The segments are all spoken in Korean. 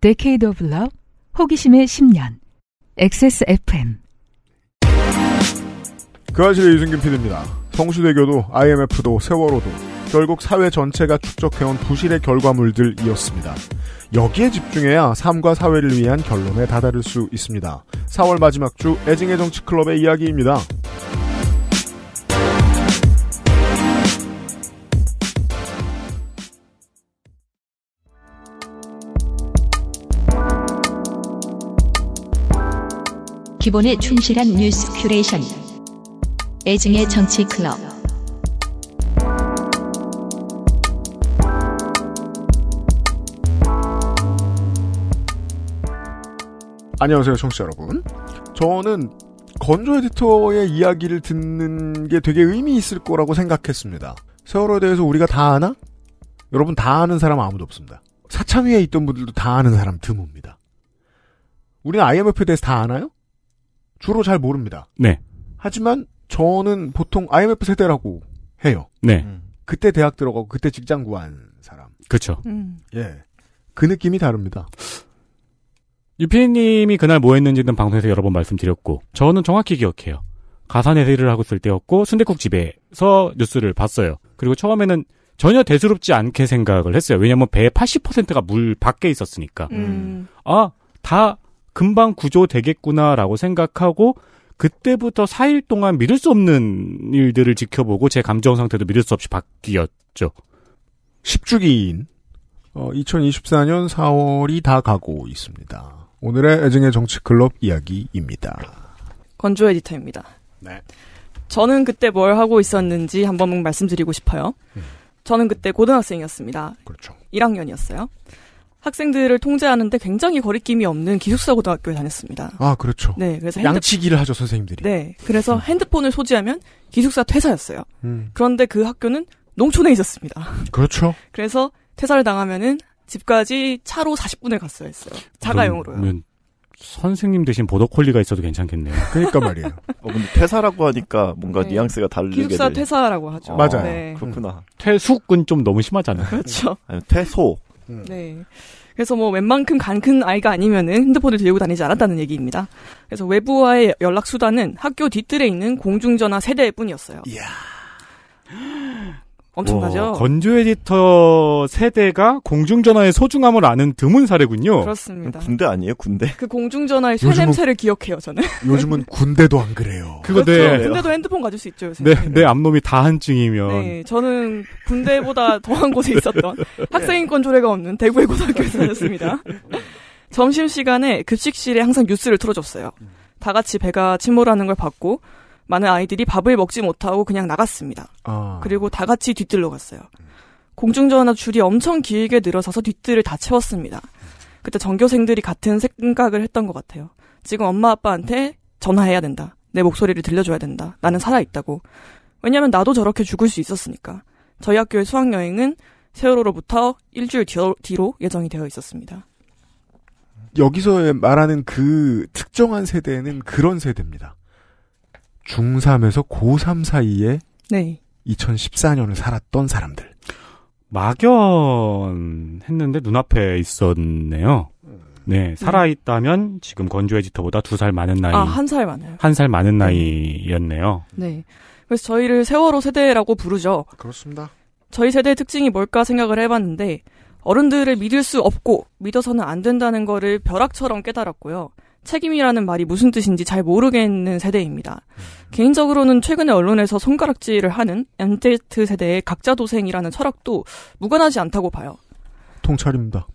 Decade of Love, 호기심의 10년, XSFM. 그 아실의 유승균 PD입니다. 성수대교도 IMF도 세월호도 결국 사회 전체가 축적해온 부실의 결과물들이었습니다. 여기에 집중해야 삶과 사회를 위한 결론에 다다를 수 있습니다. 4월 마지막 주 애증의 정치 클럽의 이야기입니다. 기본에 충실한 뉴스 큐레이션. 애증의 정치 클럽. 안녕하세요, 청취자 여러분. 저는 건조 에디터의 이야기를 듣는 게 되게 의미 있을 거라고 생각했습니다. 세월호에 대해서 우리가 다 아나? 여러분 다 아는 사람 아무도 없습니다. 사참위에 있던 분들도 다 아는 사람 드뭅니다. 우리는 IMF에 대해서 다 아나요? 주로 잘 모릅니다. 네. 하지만 저는 보통 IMF 세대라고 해요. 네. 음. 그때 대학 들어가고 그때 직장 구한 사람. 그렇죠. 음. 예. 그 느낌이 다릅니다. 유피님이 그날 뭐 했는지는 방송에서 여러 번 말씀드렸고 저는 정확히 기억해요. 가산에서 일을 하고 있을 때였고 순대국 집에서 뉴스를 봤어요. 그리고 처음에는 전혀 대수롭지 않게 생각을 했어요. 왜냐하면 배의 80%가 물 밖에 있었으니까. 음. 아, 다 금방 구조되겠구나라고 생각하고 그때부터 4일 동안 믿을 수 없는 일들을 지켜보고 제 감정 상태도 믿을 수 없이 바뀌었죠. 10주기인 2024년 어, 4월이 다 가고 있습니다. 오늘의 애증의 정치 클럽 이야기입니다. 건조 에디터입니다. 네. 저는 그때 뭘 하고 있었는지 한번 말씀드리고 싶어요. 음. 저는 그때 고등학생이었습니다. 그렇죠. 1학년이었어요. 학생들을 통제하는데 굉장히 거리낌이 없는 기숙사 고등학교에 다녔습니다. 아 그렇죠. 네, 그래서 핸드... 양치기를 하죠 선생님들이. 네, 그래서 음. 핸드폰을 소지하면 기숙사 퇴사였어요. 음. 그런데 그 학교는 농촌에 있었습니다. 그렇죠. 그래서 퇴사를 당하면은 집까지 차로 40분을 갔어야 했어요. 자가용으로요. 선생님 대신 보더콜리가 있어도 괜찮겠네요. 그러니까 말이에요. 어, 근데 퇴사라고 하니까 뭔가 네. 뉘앙스가 다르게 기숙사 될... 퇴사라고 하죠. 아, 맞아요. 네. 그렇구나. 퇴숙은 좀 너무 심하잖아요. 그렇죠. 아니, 퇴소. 음. 네. 그래서 뭐 웬만큼 간 큰 아이가 아니면은 핸드폰을 들고 다니지 않았다는 얘기입니다. 그래서 외부와의 연락 수단은 학교 뒤뜰에 있는 공중전화 세대뿐이었어요. 이야. 엄청나죠. 건조 에디터 세대가 공중전화의 소중함을 아는 드문 사례군요. 그렇습니다. 군대 아니에요, 군대? 그 공중전화의 쇠냄새를 기억해요, 저는. 요즘은 군대도 안 그래요. 그거 그렇죠. 네. 군대도 핸드폰 가질 수 있죠, 요새. 네, 내 앞놈이 다한증이면. 네, 저는 군대보다 더한 곳에 있었던 학생인권 조례가 없는 대구의 고등학교에서 다녔습니다. 점심시간에 급식실에 항상 뉴스를 틀어줬어요. 다 같이 배가 침몰하는 걸 봤고, 많은 아이들이 밥을 먹지 못하고 그냥 나갔습니다. 아. 그리고 다 같이 뒤뜰로 갔어요. 공중전화 줄이 엄청 길게 늘어서서 뒤뜰을다 채웠습니다. 그때 전교생들이 같은 생각을 했던 것 같아요. 지금 엄마 아빠한테 전화해야 된다. 내 목소리를 들려줘야 된다. 나는 살아있다고. 왜냐면 나도 저렇게 죽을 수 있었으니까. 저희 학교의 수학여행은 세월호로부터 일주일 뒤로 예정이 되어 있었습니다. 여기서 말하는 그 특정한 세대는 그런 세대입니다. 중3에서 고3 사이에 네. 2014년을 살았던 사람들. 막연했는데 눈앞에 있었네요. 음. 네, 네, 살아있다면 지금 건조 해지터보다두 살 많은 나이. 아, 한 살 많아요. 한 살 많은 네. 나이였네요. 네. 그래서 저희를 세월호 세대라고 부르죠. 그렇습니다. 저희 세대의 특징이 뭘까 생각을 해봤는데, 어른들을 믿을 수 없고, 믿어서는 안 된다는 거를 벼락처럼 깨달았고요. 책임이라는 말이 무슨 뜻인지 잘 모르겠는 세대입니다. 개인적으로는 최근에 언론에서 손가락질을 하는 엔 m 트 세대의 각자 도생이라는 철학도 무관하지 않다고 봐요. 통찰입니다.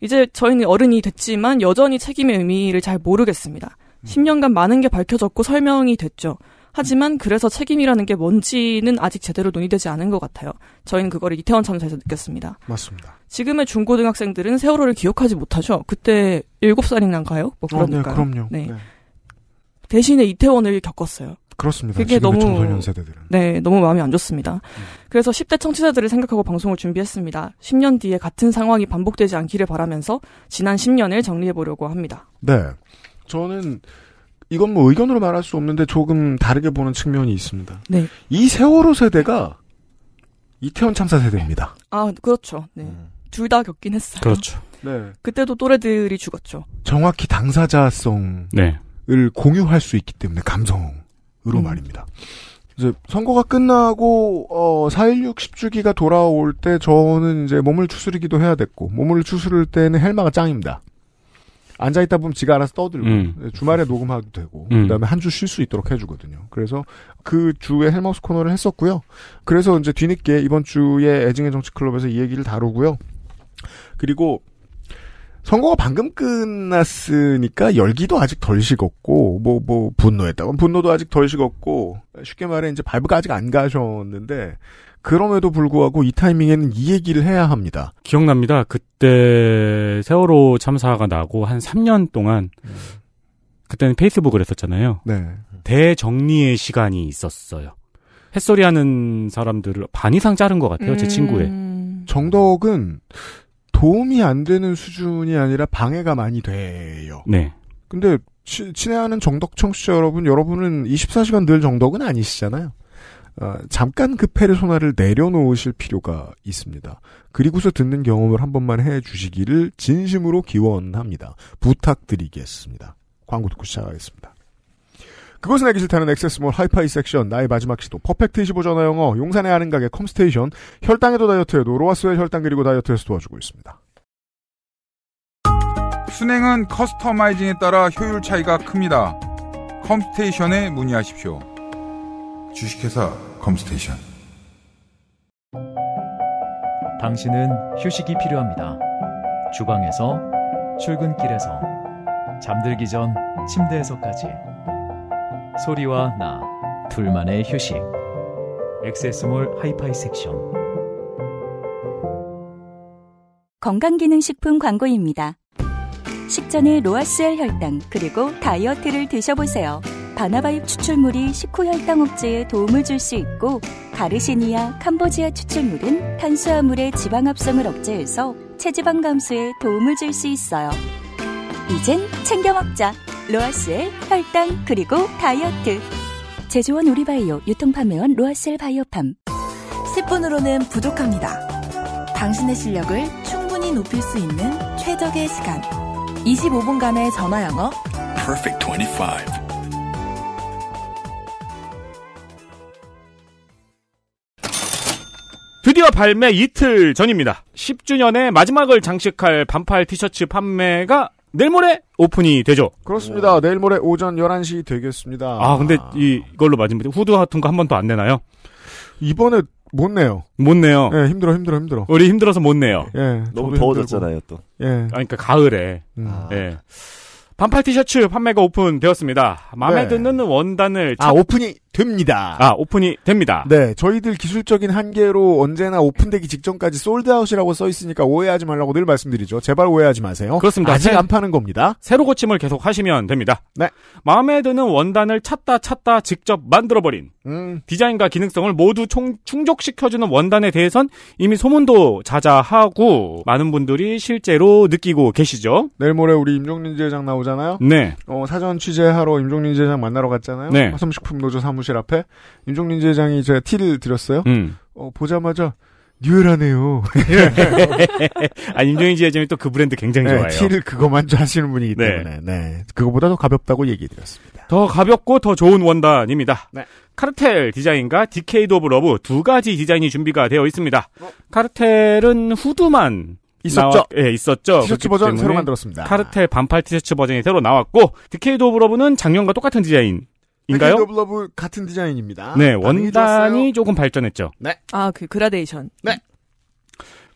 이제 저희는 어른이 됐지만 여전히 책임의 의미를 잘 모르겠습니다. 10년간 많은 게 밝혀졌고 설명이 됐죠. 하지만 그래서 책임이라는 게 뭔지는 아직 제대로 논의되지 않은 것 같아요. 저희는 그거를 이태원 참사에서 느꼈습니다. 맞습니다. 지금의 중고등학생들은 세월호를 기억하지 못하죠. 그때 7살인가요? 뭐 그러니까. 어, 네, 그럼요. 네. 네. 대신에 이태원을 겪었어요. 그렇습니다. 그게 너무 청소년 세대들은. 네, 너무 마음이 안 좋습니다. 음. 그래서 10대 청취자들을 생각하고 방송을 준비했습니다. 10년 뒤에 같은 상황이 반복되지 않기를 바라면서 지난 10년을 정리해 보려고 합니다. 네. 저는 이건 뭐 의견으로 말할 수 없는데 조금 다르게 보는 측면이 있습니다. 네. 이 세월호 세대가 이태원 참사 세대입니다. 아, 그렇죠. 네. 음. 둘다 겪긴 했어요. 그렇죠. 네. 그때도 또래들이 죽었죠. 정확히 당사자성을 네. 공유할 수 있기 때문에 감성으로 음. 말입니다. 이제 선거가 끝나고 어, 4.16 10주기가 돌아올 때 저는 이제 몸을 추스르기도 해야 됐고 몸을 추스를 때는 헬마가 짱입니다. 앉아 있다 보면 지가 알아서 떠들고 음. 네, 주말에 녹음하도 되고 음. 그다음에 한 주 쉴 수 있도록 해주거든요. 그래서 그 주에 헬마우스 코너를 했었고요. 그래서 이제 뒤늦게 이번 주에 애증의 정치 클럽에서 이 얘기를 다루고요. 그리고 선거가 방금 끝났으니까 열기도 아직 덜 식었고 뭐뭐 뭐, 뭐 분노했다면 분노도 아직 덜 식었고 쉽게 말해 이제 발브가 아직 안 가셨는데 그럼에도 불구하고 이 타이밍에는 이 얘기를 해야 합니다. 기억납니다. 그때 세월호 참사가 나고 한 3년 동안 그때는 페이스북을 했었잖아요. 네. 대정리의 시간이 있었어요. 햇소리 하는 사람들을 반 이상 자른 것 같아요. 음... 제 친구의. 정덕은 도움이 안 되는 수준이 아니라 방해가 많이 돼요. 네. 근데 친애하는 정덕 청취자 여러분, 여러분은 24시간 늘 정덕은 아니시잖아요. 어, 잠깐 그 페르소나를 내려놓으실 필요가 있습니다. 그리고서 듣는 경험을 한 번만 해주시기를 진심으로 기원합니다. 부탁드리겠습니다. 광고 듣고 시작하겠습니다. 그것은 알기 싫다는 액세스몰 하이파이 섹션 나의 마지막 시도 퍼펙트 25 전화 영어 용산의 아는 가게 컴스테이션 혈당에도 다이어트에도 로아스웰 혈당 그리고 다이어트에서 도와주고 있습니다. 순행은 커스터마이징에 따라 효율 차이가 큽니다. 컴스테이션에 문의하십시오. 주식회사 컴스테이션 당신은 휴식이 필요합니다. 주방에서 출근길에서 잠들기 전 침대에서까지 소리와 나 둘만의 휴식 엑세스몰 하이파이 섹션 건강기능식품 광고입니다. 식전에 로아스엘 혈당 그리고 다이어트를 드셔보세요. 바나바잎 추출물이 식후 혈당 억제에 도움을 줄 수 있고 가르시니아, 캄보지아 추출물은 탄수화물의 지방 합성을 억제해서 체지방 감소에 도움을 줄 수 있어요. 이젠 챙겨 먹자. 로아스의 혈당 그리고 다이어트. 제조원 우리바이오 유통판매원 로아셀 바이오팜 10분으로는 부족합니다. 당신의 실력을 충분히 높일 수 있는 최적의 시간 25분간의 전화 영어. Perfect 25. 드디어 발매 이틀 전입니다. 10주년의 마지막을 장식할 반팔 티셔츠 판매가 내일 모레 오픈이 되죠. 그렇습니다. 오. 네. 내일 모레 오전 11시 되겠습니다. 아, 근데 아. 이, 걸로 맞으면 후드 같은 거 한번 더안 내나요? 이번에 못 내요. 못 내요. 예, 힘들어, 힘들어, 힘들어. 우리 힘들어서 못 내요. 예. 너무 더워졌잖아요, 또. 예. 아, 그러니까 가을에. 음. 아. 예. 반팔 티셔츠 판매가 오픈되었습니다. 마음에 네. 드는 원단을 아, 찾... 아 오픈이 됩니다. 아, 오픈이 됩니다. 네, 저희들 기술적인 한계로 언제나 오픈되기 직전까지 솔드아웃이라고 써 있으니까 오해하지 말라고 늘 말씀드리죠. 제발 오해하지 마세요. 그렇습니다. 아직 안 파는 겁니다. 새로 고침을 계속 하시면 됩니다. 네. 마음에 드는 원단을 찾다 찾다 직접 만들어버린 음. 디자인과 기능성을 모두 총, 충족시켜주는 원단에 대해선 이미 소문도 자자하고 많은 분들이 실제로 느끼고 계시죠. 내일 모레 우리 임종민재장 나오잖아요. 네. 어, 사전 취재하러 임종민재장 만나러 갔잖아요. 네. 화성식품노조 사무실 사무실 앞에 윤종민 지장이 제가 티를 드렸어요. 음. 어, 보자마자 뉴엘하네요. 아, 임종민지장이또 그 브랜드 굉장히 네, 좋아해요. 티를 그거만 하시는 분이기 네. 때문에, 네. 네. 그거보다 더 가볍다고 얘기해드렸습니다. 더 가볍고 더 좋은 원단입니다. 네. 카르텔 디자인과 디케이드 오브 러브 두 가지 디자인이 준비가 되어 있습니다. 어? 카르텔은 후드만 있었죠. 예, 있었죠. 티셔츠 버전 새로 만들었습니다. 카르텔 반팔 티셔츠 버전이 새로 나왔고 디케이드 오브 러브는 작년과 똑같은 디자인 인가요? 더블 러브 같은 디자인입니다. 네, 아, 원단이 조금 발전했죠. 네. 아, 그 그라데이션. 네.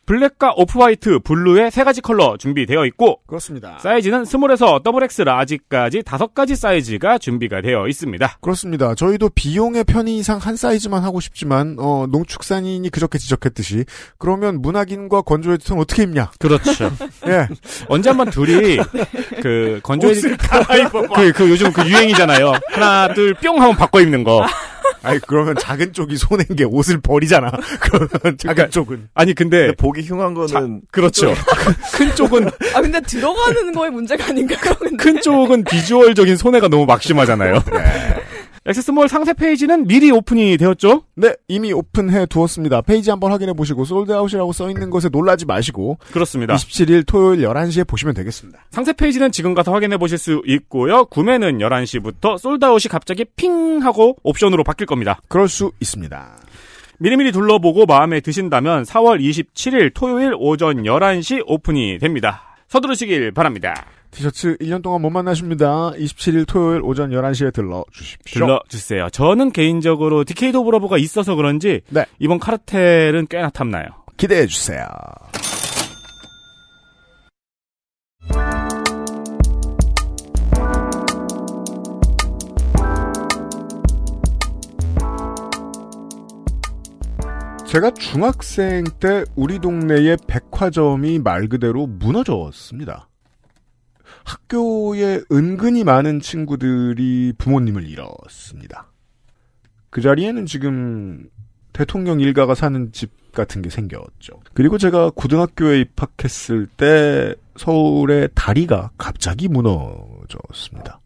블랙과 오프화이트, 블루의 세 가지 컬러 준비되어 있고 그렇습니다. 사이즈는 스몰에서 더블 엑스 라지까지 다섯 가지 사이즈가 준비가 되어 있습니다. 그렇습니다. 저희도 비용의 편의상 한 사이즈만 하고 싶지만 어, 농축산인이 그저께 지적했듯이 그러면 문학인과 건조 에디터는 어떻게 입냐? 그렇죠. 예. 언제 한번 둘이 네. 그 건조 에디터 그, 그 요즘 그 유행이잖아요. 하나 둘뿅 하면 바꿔 입는 거. 아니 그러면 작은 쪽이 손해게 옷을 버리잖아. 그러면 작은 그러니까 쪽은. 아니 근데, 근데 보기 흉한 거는 자, 그렇죠. 큰 쪽은 아 근데 들어가는 거에 문제가 아닌가요? 근데? 큰 쪽은 비주얼적인 손해가 너무 막심하잖아요. 네. 액세스몰 상세 페이지는 미리 오픈이 되었죠? 네, 이미 오픈해 두었습니다. 페이지 한번 확인해 보시고 솔드아웃이라고 써 있는 것에 놀라지 마시고 그렇습니다. 27일 토요일 11시에 보시면 되겠습니다. 상세 페이지는 지금 가서 확인해 보실 수 있고요. 구매는 11시부터 솔드아웃이 갑자기 핑 하고 옵션으로 바뀔 겁니다. 그럴 수 있습니다. 미리미리 둘러보고 마음에 드신다면 4월 27일 토요일 오전 11시 오픈이 됩니다. 서두르시길 바랍니다. 티셔츠 1년 동안 못 만나십니다. 27일 토요일 오전 11시에 들러 주십시오. 들러 주세요. 저는 개인적으로 디케이드 오브 러브가 있어서 그런지 네. 이번 카르텔은 꽤나 탐나요. 기대해 주세요. 제가 중학생 때 우리 동네에 백화점이 말 그대로 무너졌습니다. 학교에 은근히 많은 친구들이 부모님을 잃었습니다. 그 자리에는 지금 대통령 일가가 사는 집 같은 게 생겼죠. 그리고 제가 고등학교에 입학했을 때 서울의 다리가 갑자기 무너졌습니다.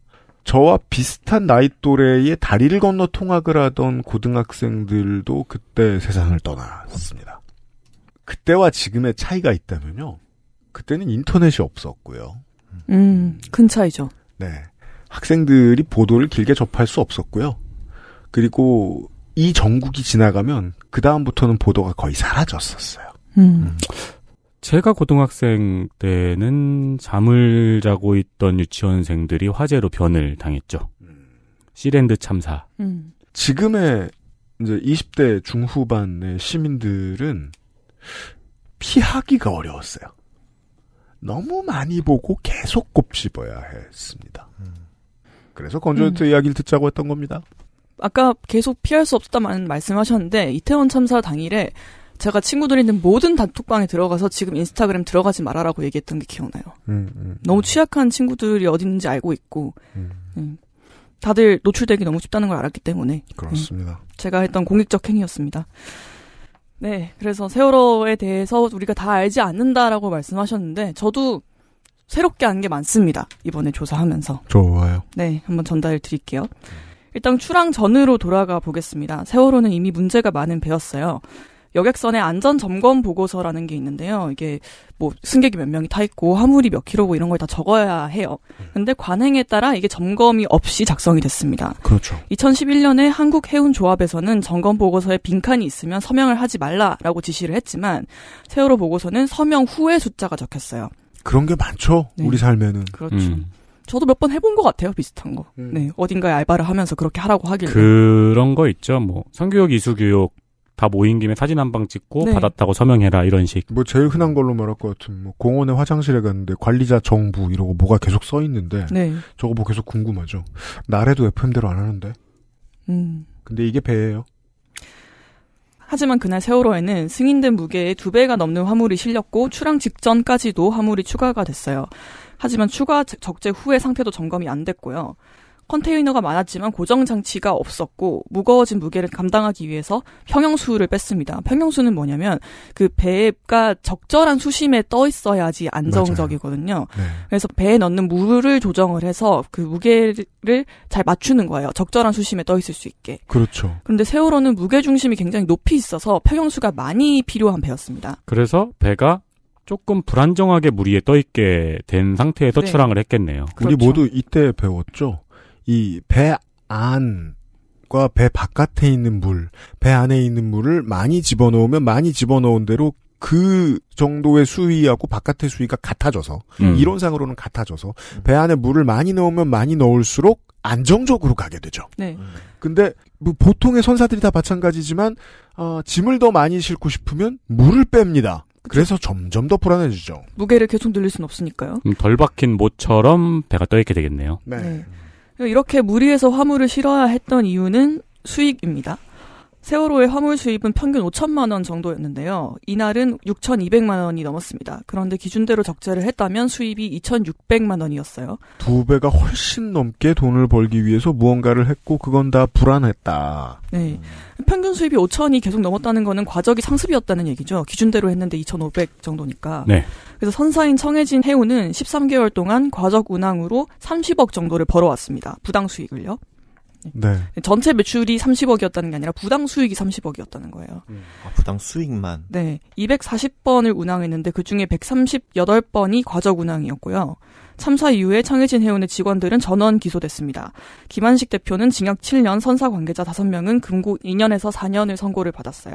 저와 비슷한 나이 또래의 다리를 건너 통학을 하던 고등학생들도 그때 세상을 떠났습니다. 그때와 지금의 차이가 있다면요. 그때는 인터넷이 없었고요. 음, 큰 차이죠. 네. 학생들이 보도를 길게 접할 수 없었고요. 그리고 이 정국이 지나가면 그 다음부터는 보도가 거의 사라졌었어요. 음. 음. 제가 고등학생 때는 잠을 자고 있던 유치원생들이 화재로 변을 당했죠. 음. 시랜드 참사. 음. 지금의 이제 20대 중후반의 시민들은 피하기가 어려웠어요. 너무 많이 보고 계속 곱씹어야 했습니다. 음. 그래서 건조네트 음. 이야기를 듣자고 했던 겁니다. 아까 계속 피할 수 없다는 말씀하셨는데 이태원 참사 당일에 제가 친구들이 있는 모든 단톡방에 들어가서 지금 인스타그램 들어가지 말아라고 얘기했던 게 기억나요. 음, 음, 음. 너무 취약한 친구들이 어디 있는지 알고 있고 음. 음. 다들 노출되기 너무 쉽다는 걸 알았기 때문에 그렇습니다. 제가 했던 공익적 행위였습니다. 네, 그래서 세월호에 대해서 우리가 다 알지 않는다라고 말씀하셨는데 저도 새롭게 안게 많습니다. 이번에 조사하면서. 좋아요. 네, 한번 전달해 드릴게요. 일단 출항 전으로 돌아가 보겠습니다. 세월호는 이미 문제가 많은 배였어요. 여객선의 안전 점검 보고서라는 게 있는데요. 이게 뭐 승객이 몇 명이 타 있고 화물이 몇 킬로고 이런 걸 다 적어야 해요. 음. 근데 관행에 따라 이게 점검이 없이 작성이 됐습니다. 그렇죠. 2011년에 한국 해운 조합에서는 점검 보고서에 빈칸이 있으면 서명을 하지 말라라고 지시를 했지만 세월호 보고서는 서명 후에 숫자가 적혔어요. 그런 게 많죠. 네. 우리 삶에는. 그렇죠. 음. 저도 몇 번 해본 것 같아요, 비슷한 거. 음. 네, 어딘가에 알바를 하면서 그렇게 하라고 하길. 래 그런 거 있죠. 뭐 성교육, 이수교육 다 모인 김에 사진 한 방 찍고 네. 받았다고 서명해라 이런 식. 뭐 제일 흔한 걸로 말할 것 같은 뭐 공원에 화장실에 갔는데 관리자 정부 이러고 뭐가 계속 써 있는데 네. 저거 뭐 계속 궁금하죠. 나래도 FM대로 안 하는데. 음. 근데 이게 배예요. 하지만 그날 세월호에는 승인된 무게의 두 배가 넘는 화물이 실렸고 출항 직전까지도 화물이 추가가 됐어요. 하지만 추가 적재 후의 상태도 점검이 안 됐고요. 컨테이너가 많았지만 고정 장치가 없었고 무거워진 무게를 감당하기 위해서 평형수를 뺐습니다. 평형수는 뭐냐면 그 배가 적절한 수심에 떠 있어야지 안정적이거든요. 네. 그래서 배에 넣는 물을 조정을 해서 그 무게를 잘 맞추는 거예요. 적절한 수심에 떠 있을 수 있게. 그렇죠. 그런데 세월호는 무게 중심이 굉장히 높이 있어서 평형수가 많이 필요한 배였습니다. 그래서 배가 조금 불안정하게 무리에떠 있게 된 상태에서 네. 출항을 했겠네요. 그렇죠. 우리 모두 이때 배웠죠. 이배 안과 배 바깥에 있는 물, 배 안에 있는 물을 많이 집어넣으면 많이 집어넣은 대로 그 정도의 수위하고 바깥의 수위가 같아져서 음. 이론상으로는 같아져서 배 안에 물을 많이 넣으면 많이 넣을수록 안정적으로 가게 되죠. 네. 근데 뭐 보통의 선사들이 다 마찬가지지만 어, 짐을 더 많이 싣고 싶으면 물을 뺍니다. 그래서 점점 더 불안해지죠. 무게를 계속 늘릴 수 없으니까요. 음, 덜 박힌 모처럼 배가 떠 있게 되겠네요. 네. 네. 이렇게 무리해서 화물을 실어야 했던 이유는 수익입니다. 세월호의 화물 수입은 평균 5천만 원 정도였는데요. 이날은 6,200만 원이 넘었습니다. 그런데 기준대로 적재를 했다면 수입이 2,600만 원이었어요. 두 배가 훨씬 넘게 돈을 벌기 위해서 무언가를 했고 그건 다 불안했다. 네. 평균 수입이 5천이 계속 넘었다는 거는 과적이 상습이었다는 얘기죠. 기준대로 했는데 2,500 정도니까. 네. 그래서 선사인 청해진 해운은 13개월 동안 과적 운항으로 30억 정도를 벌어왔습니다. 부당 수익을요. 네. 네. 전체 매출이 30억이었다는 게 아니라 부당 수익이 30억이었다는 거예요. 음. 아, 부당 수익만. 네. 240번을 운항했는데 그 중에 138번이 과적 운항이었고요. 참사 이후에 창해진 해운의 직원들은 전원 기소됐습니다. 김한식 대표는 징역 7년, 선사 관계자 5명은 금고 2년에서 4년을 선고를 받았어요.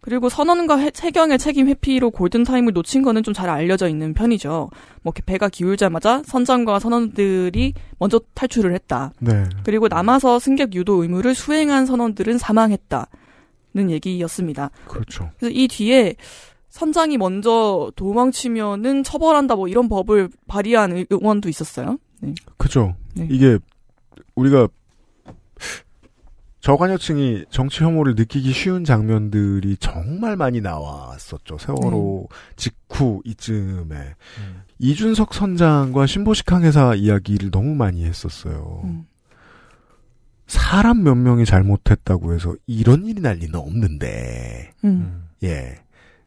그리고 선언과 해, 해경의 책임 회피로 골든타임을 놓친 거는 좀 잘 알려져 있는 편이죠. 뭐 배가 기울자마자 선장과 선원들이 먼저 탈출을 했다. 네. 그리고 남아서 승객 유도 의무를 수행한 선원들은 사망했다는 얘기였습니다. 그렇죠. 그래서 이 뒤에 선장이 먼저 도망치면은 처벌한다 뭐 이런 법을 발의한 의원도 있었어요. 네. 그죠. 네. 이게 우리가 저관여층이 정치 혐오를 느끼기 쉬운 장면들이 정말 많이 나왔었죠. 세월호 음. 직후 이쯤에. 음. 이준석 선장과 신보식 항해사 이야기를 너무 많이 했었어요. 음. 사람 몇 명이 잘못했다고 해서 이런 일이 날 리는 없는데. 음. 예.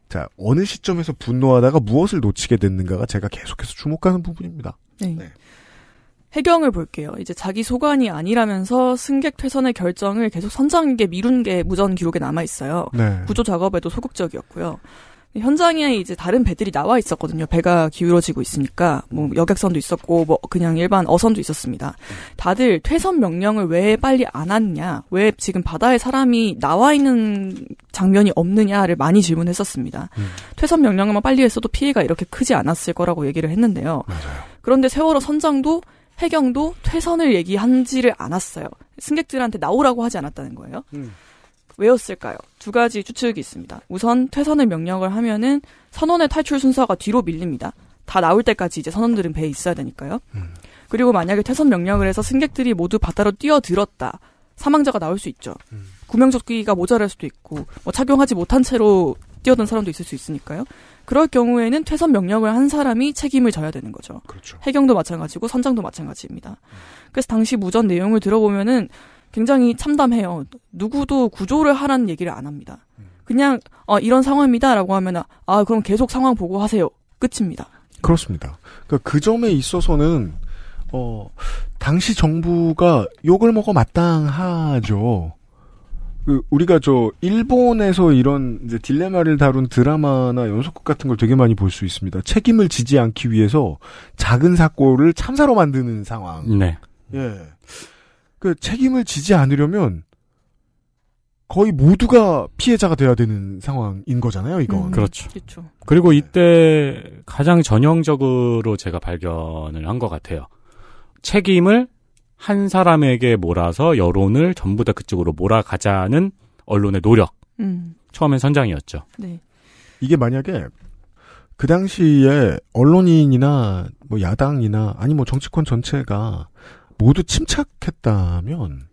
자, 어느 시점에서 분노하다가 무엇을 놓치게 됐는가가 제가 계속해서 주목하는 부분입니다. 네. 네. 해경을 볼게요. 이제 자기 소관이 아니라면서 승객 퇴선의 결정을 계속 선장에게 미룬 게 무전 기록에 남아 있어요. 네. 구조 작업에도 소극적이었고요. 현장에 이제 다른 배들이 나와 있었거든요. 배가 기울어지고 있으니까 뭐 여객선도 있었고 뭐 그냥 일반 어선도 있었습니다. 다들 퇴선 명령을 왜 빨리 안 왔냐, 왜 지금 바다에 사람이 나와 있는 장면이 없느냐를 많이 질문했었습니다. 음. 퇴선 명령을 빨리 했어도 피해가 이렇게 크지 않았을 거라고 얘기를 했는데요. 맞아요. 그런데 세월호 선장도 해경도 퇴선을 얘기한지를 않았어요. 승객들한테 나오라고 하지 않았다는 거예요. 음. 왜였을까요? 두 가지 추측이 있습니다. 우선 퇴선을 명령을 하면은 선원의 탈출 순서가 뒤로 밀립니다. 다 나올 때까지 이제 선원들은 배에 있어야 되니까요. 음. 그리고 만약에 퇴선 명령을 해서 승객들이 모두 바다로 뛰어들었다. 사망자가 나올 수 있죠. 음. 구명조끼가 모자랄 수도 있고 뭐 착용하지 못한 채로 뛰어든 사람도 있을 수 있으니까요. 그럴 경우에는 퇴선 명령을 한 사람이 책임을 져야 되는 거죠. 그렇죠. 해경도 마찬가지고 선장도 마찬가지입니다. 음. 그래서 당시 무전 내용을 들어보면은 굉장히 참담해요. 누구도 구조를 하라는 얘기를 안 합니다. 음. 그냥 어, 이런 상황입니다라고 하면 아 그럼 계속 상황 보고 하세요. 끝입니다. 그렇습니다. 그러니까 그 점에 있어서는 어, 당시 정부가 욕을 먹어 마땅하죠. 그 우리가 저 일본에서 이런 이제 딜레마를 다룬 드라마나 연속극 같은 걸 되게 많이 볼 수 있습니다. 책임을 지지 않기 위해서 작은 사고를 참사로 만드는 상황. 네. 예. 그 책임을 지지 않으려면 거의 모두가 피해자가 돼야 되는 상황인 거잖아요, 이건. 음, 그렇죠. 그렇죠. 그리고 네. 이때 가장 전형적으로 제가 발견을 한 것 같아요. 책임을 한 사람에게 몰아서 여론을 전부 다 그쪽으로 몰아가자는 언론의 노력. 음. 처음엔 선장이었죠. 네. 이게 만약에 그 당시에 언론인이나 뭐 야당이나 아니 뭐 정치권 전체가 모두 침착했다면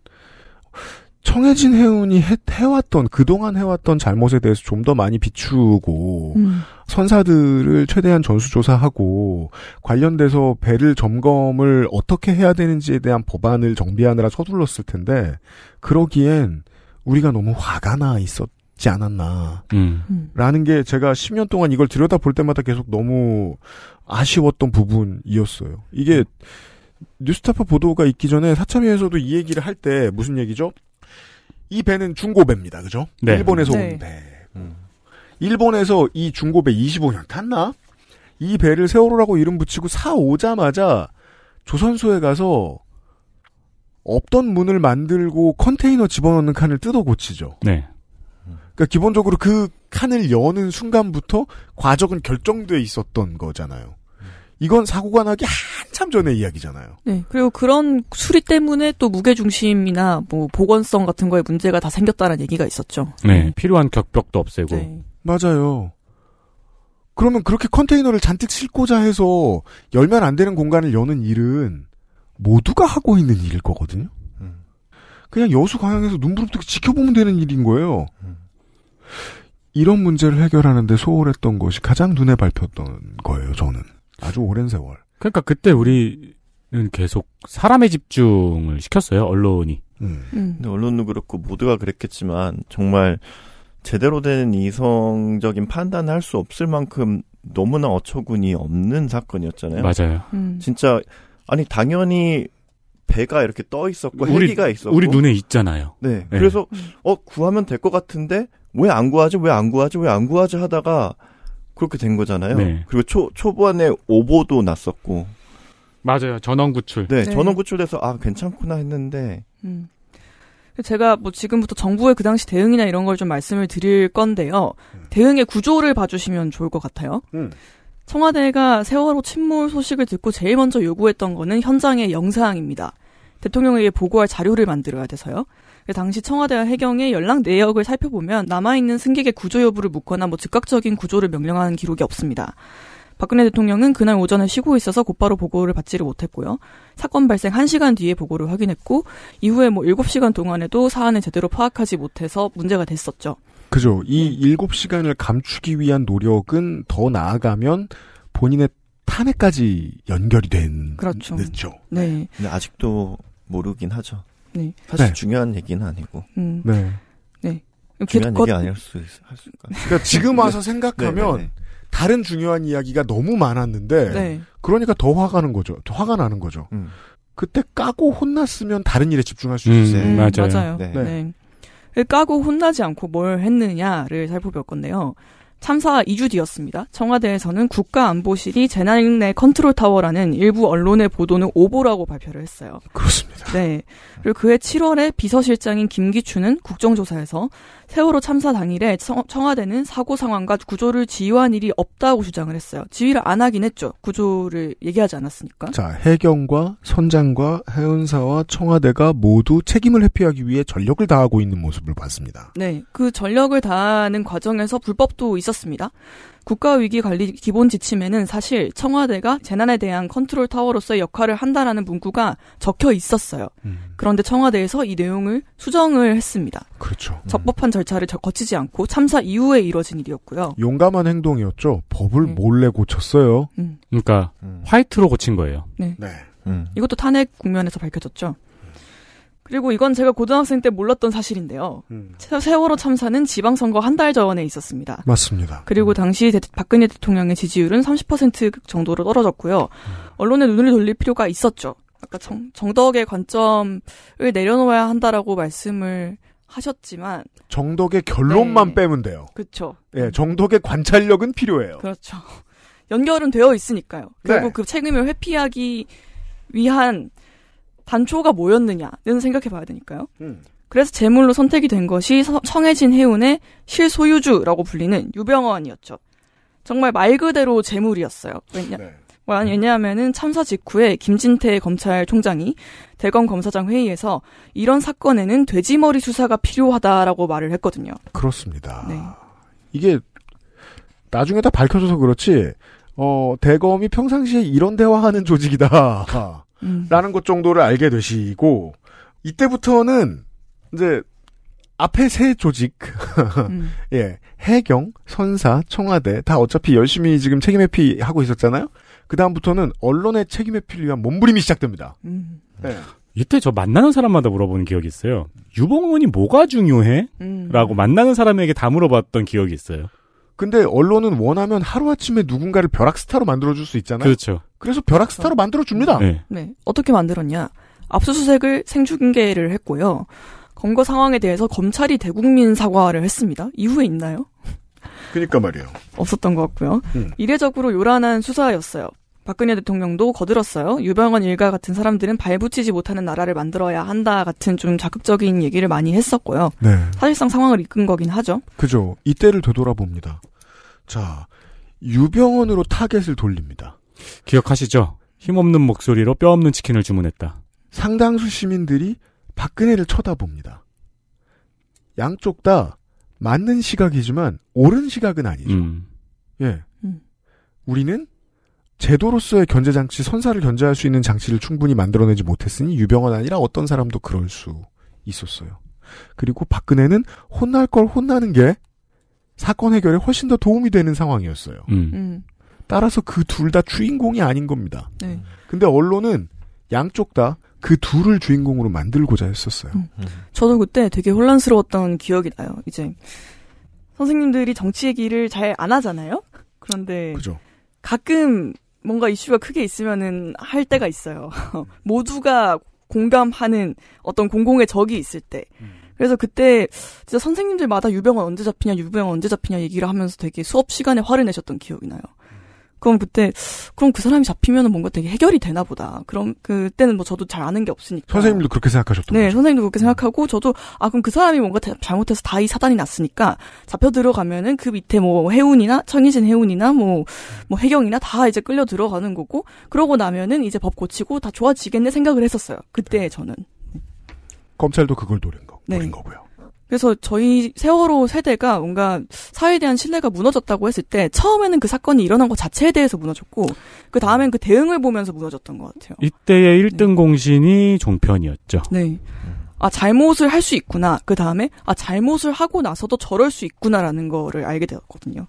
청해진 해운이 해, 해왔던 그동안 해왔던 잘못에 대해서 좀 더 많이 비추고 음. 선사들을 최대한 전수조사하고 관련돼서 배를 점검을 어떻게 해야 되는지에 대한 법안을 정비하느라 서둘렀을 텐데 그러기엔 우리가 너무 화가 나 있었지 않았나 음. 라는 게 제가 10년 동안 이걸 들여다 볼 때마다 계속 너무 아쉬웠던 부분이었어요. 이게 뉴스타파 보도가 있기 전에 사참위에서도 이 얘기를 할 때 무슨 얘기죠? 이 배는 중고배입니다. 그죠? 네. 일본에서 네. 온 배. 음. 일본에서 이 중고배 25년 탔나? 이 배를 세월호라고 이름 붙이고 사오자마자 조선소에 가서 없던 문을 만들고 컨테이너 집어넣는 칸을 뜯어 고치죠. 네. 그러니까 기본적으로 그 칸을 여는 순간부터 과정은 결정돼 있었던 거잖아요. 이건 사고가 나기 한참 전의 이야기잖아요. 네. 그리고 그런 수리 때문에 또 무게중심이나 뭐 보건성 같은 거에 문제가 다 생겼다는 얘기가 있었죠. 네. 필요한 격벽도 없애고. 네. 맞아요. 그러면 그렇게 컨테이너를 잔뜩 싣고자 해서 열면 안 되는 공간을 여는 일은 모두가 하고 있는 일일 거거든요. 음. 그냥 여수 광양에서 눈부릅뜨게 지켜보면 되는 일인 거예요. 음. 이런 문제를 해결하는데 소홀했던 것이 가장 눈에 밟혔던 거예요, 저는. 아주 오랜 세월. 그러니까 그때 우리는 계속 사람의 집중을 시켰어요 언론이. 음. 음. 근데 언론도 그렇고 모두가 그랬겠지만 정말 제대로 된 이성적인 판단을 할 수 없을 만큼 너무나 어처구니 없는 사건이었잖아요. 맞아요. 음. 진짜 아니 당연히 배가 이렇게 떠 있었고 헬기가 있었고 우리 눈에 있잖아요. 네. 네. 그래서 음. 어 구하면 될 것 같은데 왜 안 구하지? 왜 안 구하지? 왜 안 구하지? 하다가 그렇게 된 거잖아요. 네. 그리고 초 초반에 오보도 났었고. 맞아요. 전원 구출. 네, 네. 전원 구출돼서 아 괜찮구나 했는데. 음. 제가 뭐 지금부터 정부의 그 당시 대응이나 이런 걸 좀 말씀을 드릴 건데요. 음. 대응의 구조를 봐주시면 좋을 것 같아요. 음. 청와대가 세월호 침몰 소식을 듣고 제일 먼저 요구했던 거는 현장의 영상입니다. 대통령에게 보고할 자료를 만들어야 돼서요. 그 당시 청와대와 해경의 연락 내역을 살펴보면 남아있는 승객의 구조 여부를 묻거나 뭐 즉각적인 구조를 명령하는 기록이 없습니다. 박근혜 대통령은 그날 오전에 쉬고 있어서 곧바로 보고를 받지를 못했고요. 사건 발생 1시간 뒤에 보고를 확인했고 이후에 뭐 7시간 동안에도 사안을 제대로 파악하지 못해서 문제가 됐었죠. 그죠. 이 7시간을 감추기 위한 노력은 더 나아가면 본인의 탄핵까지 연결이 된 그렇죠. 네. 아직도 모르긴 하죠. 네. 사실 네. 중요한 얘기는 아니고. 음. 네. 네. 중요한 것... 얘기 아닐 수 있, 할 수가. 그러니까 지금 와서 네. 생각하면 네네 네, 네. 다른 중요한 이야기가 너무 많았는데 네. 그러니까 더 화가 나는 거죠. 더 화가 나는 거죠. 음. 그때 까고 혼났으면 다른 일에 집중할 수 있어요. 음, 음, 맞아요. 맞아요. 네. 까고 혼나지 않고 뭘 했느냐를 살펴볼 건데요. 참사 2주 뒤였습니다. 청와대에서는 국가안보실이 재난내 인 컨트롤타워라는 일부 언론의 보도는 오보라고 발표를 했어요. 그렇습니다. 네. 그리고 그해 7월에 비서실장인 김기춘은 국정조사에서 세월호 참사 당일에 청와대는 사고 상황과 구조를 지휘한 일이 없다고 주장을 했어요. 지휘를 안 하긴 했죠. 구조를 얘기하지 않았으니까. 자, 해경과 선장과 해운사와 청와대가 모두 책임을 회피하기 위해 전력을 다하고 있는 모습을 봤습니다. 네, 그 전력을 다하는 과정에서 불법도 있었습니다. 국가위기관리 기본 지침에는 사실 청와대가 재난에 대한 컨트롤 타워로서의 역할을 한다라는 문구가 적혀 있었어요. 음. 그런데 청와대에서 이 내용을 수정을 했습니다. 그렇죠. 음. 적법한 절차를 거치지 않고 참사 이후에 이뤄진 일이었고요. 용감한 행동이었죠. 법을 음. 몰래 고쳤어요. 음. 그러니까 음. 화이트로 고친 거예요. 네. 네. 음. 이것도 탄핵 국면에서 밝혀졌죠. 그리고 이건 제가 고등학생 때 몰랐던 사실인데요. 음. 세월호 참사는 지방선거 한 달 전에 있었습니다. 맞습니다. 그리고 음. 당시 대, 박근혜 대통령의 지지율은 30% 정도로 떨어졌고요. 언론에 눈을 돌릴 필요가 있었죠. 아까 정, 정덕의 관점을 내려놓아야 한다라고 말씀을 하셨지만 정덕의 결론만 네. 빼면 돼요. 그렇죠. 예, 정덕의 관찰력은 필요해요. 그렇죠. 연결은 되어 있으니까요. 그리고 네. 그 책임을 회피하기 위한 단초가 뭐였느냐는 생각해 봐야 되니까요. 음. 그래서 재물로 선택이 된 것이 서, 성해진 해운의 실소유주라고 불리는 유병원이었죠. 정말 말 그대로 재물이었어요. 왜냐, 네. 왜냐하면 참사 직후에 김진태 검찰총장이 대검 검사장 회의에서 이런 사건에는 돼지머리 수사가 필요하다라고 말을 했거든요. 그렇습니다. 네. 이게 나중에 다 밝혀져서 그렇지 어, 대검이 평상시에 이런 대화하는 조직이다. 음. 라는 것 정도를 알게 되시고 이때부터는 이제 앞에 세 조직, 음. 예, 해경, 선사, 청와대 다 어차피 열심히 지금 책임 회피 하고 있었잖아요. 그 다음부터는 언론의 책임 회피를 위한 몸부림이 시작됩니다. 음. 예. 이때 저 만나는 사람마다 물어보는 기억이 있어요. 유봉원이 뭐가 중요해? 음. 라고 만나는 사람에게 다 물어봤던 기억이 있어요. 근데 언론은 원하면 하루아침에 누군가를 벼락스타로 만들어줄 수 있잖아요. 그렇죠. 그래서 벼락스타로 만들어 줍니다. 네. 네. 어떻게 만들었냐? 압수수색을 생중계를 했고요. 검거 상황에 대해서 검찰이 대국민 사과를 했습니다. 이후에 있나요? 그니까 말이에요. 없었던 것 같고요. 음. 이례적으로 요란한 수사였어요. 박근혜 대통령도 거들었어요. 유병원 일가 같은 사람들은 발붙이지 못하는 나라를 만들어야 한다 같은 좀 자극적인 얘기를 많이 했었고요. 네. 사실상 상황을 이끈 거긴 하죠. 그죠. 이때를 되돌아봅니다. 자, 유병원으로 타겟을 돌립니다. 기억하시죠? 힘없는 목소리로 뼈없는 치킨을 주문했다. 상당수 시민들이 박근혜를 쳐다봅니다. 양쪽 다 맞는 시각이지만 옳은 시각은 아니죠. 음. 예. 음. 우리는 제도로서의 견제장치, 선사를 견제할 수 있는 장치를 충분히 만들어내지 못했으니 유병은 아니라 어떤 사람도 그럴 수 있었어요. 그리고 박근혜는 혼날 걸 혼나는 게 사건 해결에 훨씬 더 도움이 되는 상황이었어요. 음. 음. 따라서 그 둘 다 주인공이 아닌 겁니다. 네. 음. 근데 언론은 양쪽 다 그 둘을 주인공으로 만들고자 했었어요. 음. 음. 저도 그때 되게 혼란스러웠던 기억이 나요. 이제 선생님들이 정치 얘기를 잘 안 하잖아요. 그런데 그죠. 가끔 뭔가 이슈가 크게 있으면은 할 때가 있어요. 모두가 공감하는 어떤 공공의 적이 있을 때. 음. 그래서 그때 진짜 선생님들마다 유병원 언제 잡히냐, 유병원 언제 잡히냐 얘기를 하면서 되게 수업 시간에 화를 내셨던 기억이 나요. 그럼 그때 그럼 그 사람이 잡히면 뭔가 되게 해결이 되나 보다. 그럼 그때는 뭐 저도 잘 아는 게 없으니까. 선생님도 그렇게 생각하셨던 네, 거죠? 선생님도 그렇게 음. 생각하고 저도 아 그럼 그 사람이 뭔가 다, 잘못해서 다 이 사단이 났으니까 잡혀 들어가면은 그 밑에 뭐 해운이나 천이진 해운이나 뭐뭐 뭐 해경이나 다 이제 끌려 들어가는 거고 그러고 나면은 이제 법 고치고 다 좋아지겠네 생각을 했었어요. 그때 네. 저는. 검찰도 그걸 노린 거, 네. 노린 거고요. 그래서 저희 세월호 세대가 뭔가 사회에 대한 신뢰가 무너졌다고 했을 때 처음에는 그 사건이 일어난 것 자체에 대해서 무너졌고 그 다음엔 그 대응을 보면서 무너졌던 것 같아요. 이때의 1등 네. 공신이 종편이었죠. 네. 아 잘못을 할 수 있구나. 그 다음에 아 잘못을 하고 나서도 저럴 수 있구나라는 거를 알게 되었거든요.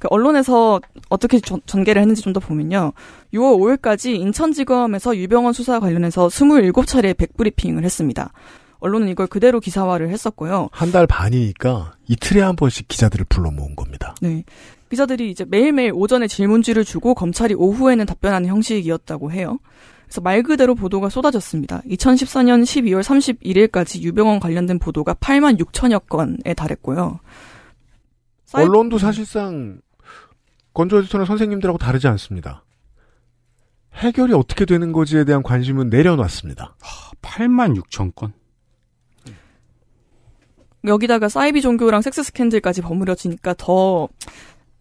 그 언론에서 어떻게 전, 개를 했는지 좀 더 보면요. 6월 5일까지 인천지검에서 유병원 수사 관련해서 27차례 백브리핑을 했습니다. 언론은 이걸 그대로 기사화를 했었고요. 한 달 반이니까 이틀에 한 번씩 기자들을 불러 모은 겁니다. 네. 기자들이 이제 매일매일 오전에 질문지를 주고 검찰이 오후에는 답변하는 형식이었다고 해요. 그래서 말 그대로 보도가 쏟아졌습니다. 2014년 12월 31일까지 유병원 관련된 보도가 8만 6천여 건에 달했고요. 사이 언론도 사실상 건조 에디터나 선생님들하고 다르지 않습니다. 해결이 어떻게 되는 거지에 대한 관심은 내려놨습니다. 8만 아, 6천 건? 여기다가 사이비 종교랑 섹스 스캔들까지 버무려지니까 더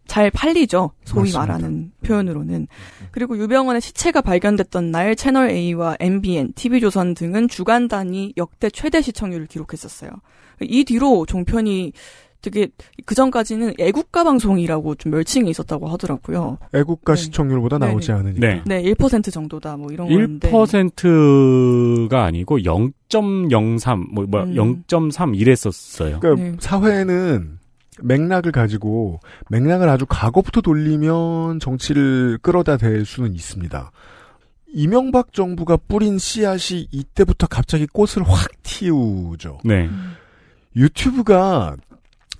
잘 팔리죠. 소위 맞습니다. 말하는 표현으로는. 음. 그리고 유병원의 시체가 발견됐던 날 채널 A와 MBN, TV조선 등은 주간 단위 역대 최대 시청률을 기록했었어요. 이 뒤로 종편이 되게 그 전까지는 애국가 방송이라고 좀 멸칭이 있었다고 하더라고요. 애국가 네. 시청률보다 네, 나오지 네네. 않으니까. 네. 네, 1% 정도다 뭐 이런 1%가 건데. 아니고 0.03, 뭐, 뭐, 0.3 음. 이랬었어요. 그러니까 네. 사회는 맥락을 가지고 맥락을 아주 과거부터 돌리면 정치를 끌어다 댈 수는 있습니다. 이명박 정부가 뿌린 씨앗이 이때부터 갑자기 꽃을 확 틔우죠. 네. 음. 유튜브가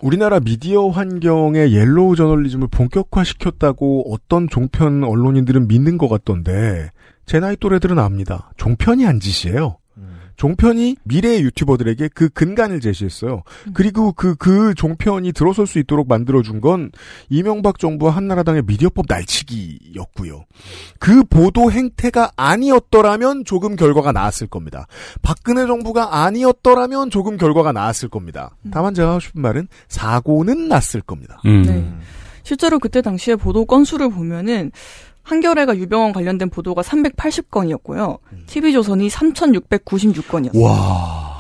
우리나라 미디어 환경의 옐로우 저널리즘을 본격화시켰다고 어떤 종편 언론인들은 믿는 것 같던데 제 나이 또래들은 압니다. 종편이 한 짓이에요. 종편이 미래의 유튜버들에게 그 근간을 제시했어요. 음. 그리고 그, 그 종편이 들어설 수 있도록 만들어준 건 이명박 정부와 한나라당의 미디어법 날치기였고요. 그 보도 행태가 아니었더라면 조금 결과가 나았을 겁니다. 박근혜 정부가 아니었더라면 조금 결과가 나았을 겁니다. 음. 다만 제가 하고 싶은 말은 사고는 났을 겁니다. 음. 네. 실제로 그때 당시에 보도 건수를 보면은 한겨레가 유병원 관련된 보도가 380건이었고요. 음. TV조선이 3,696건이었어요. 와.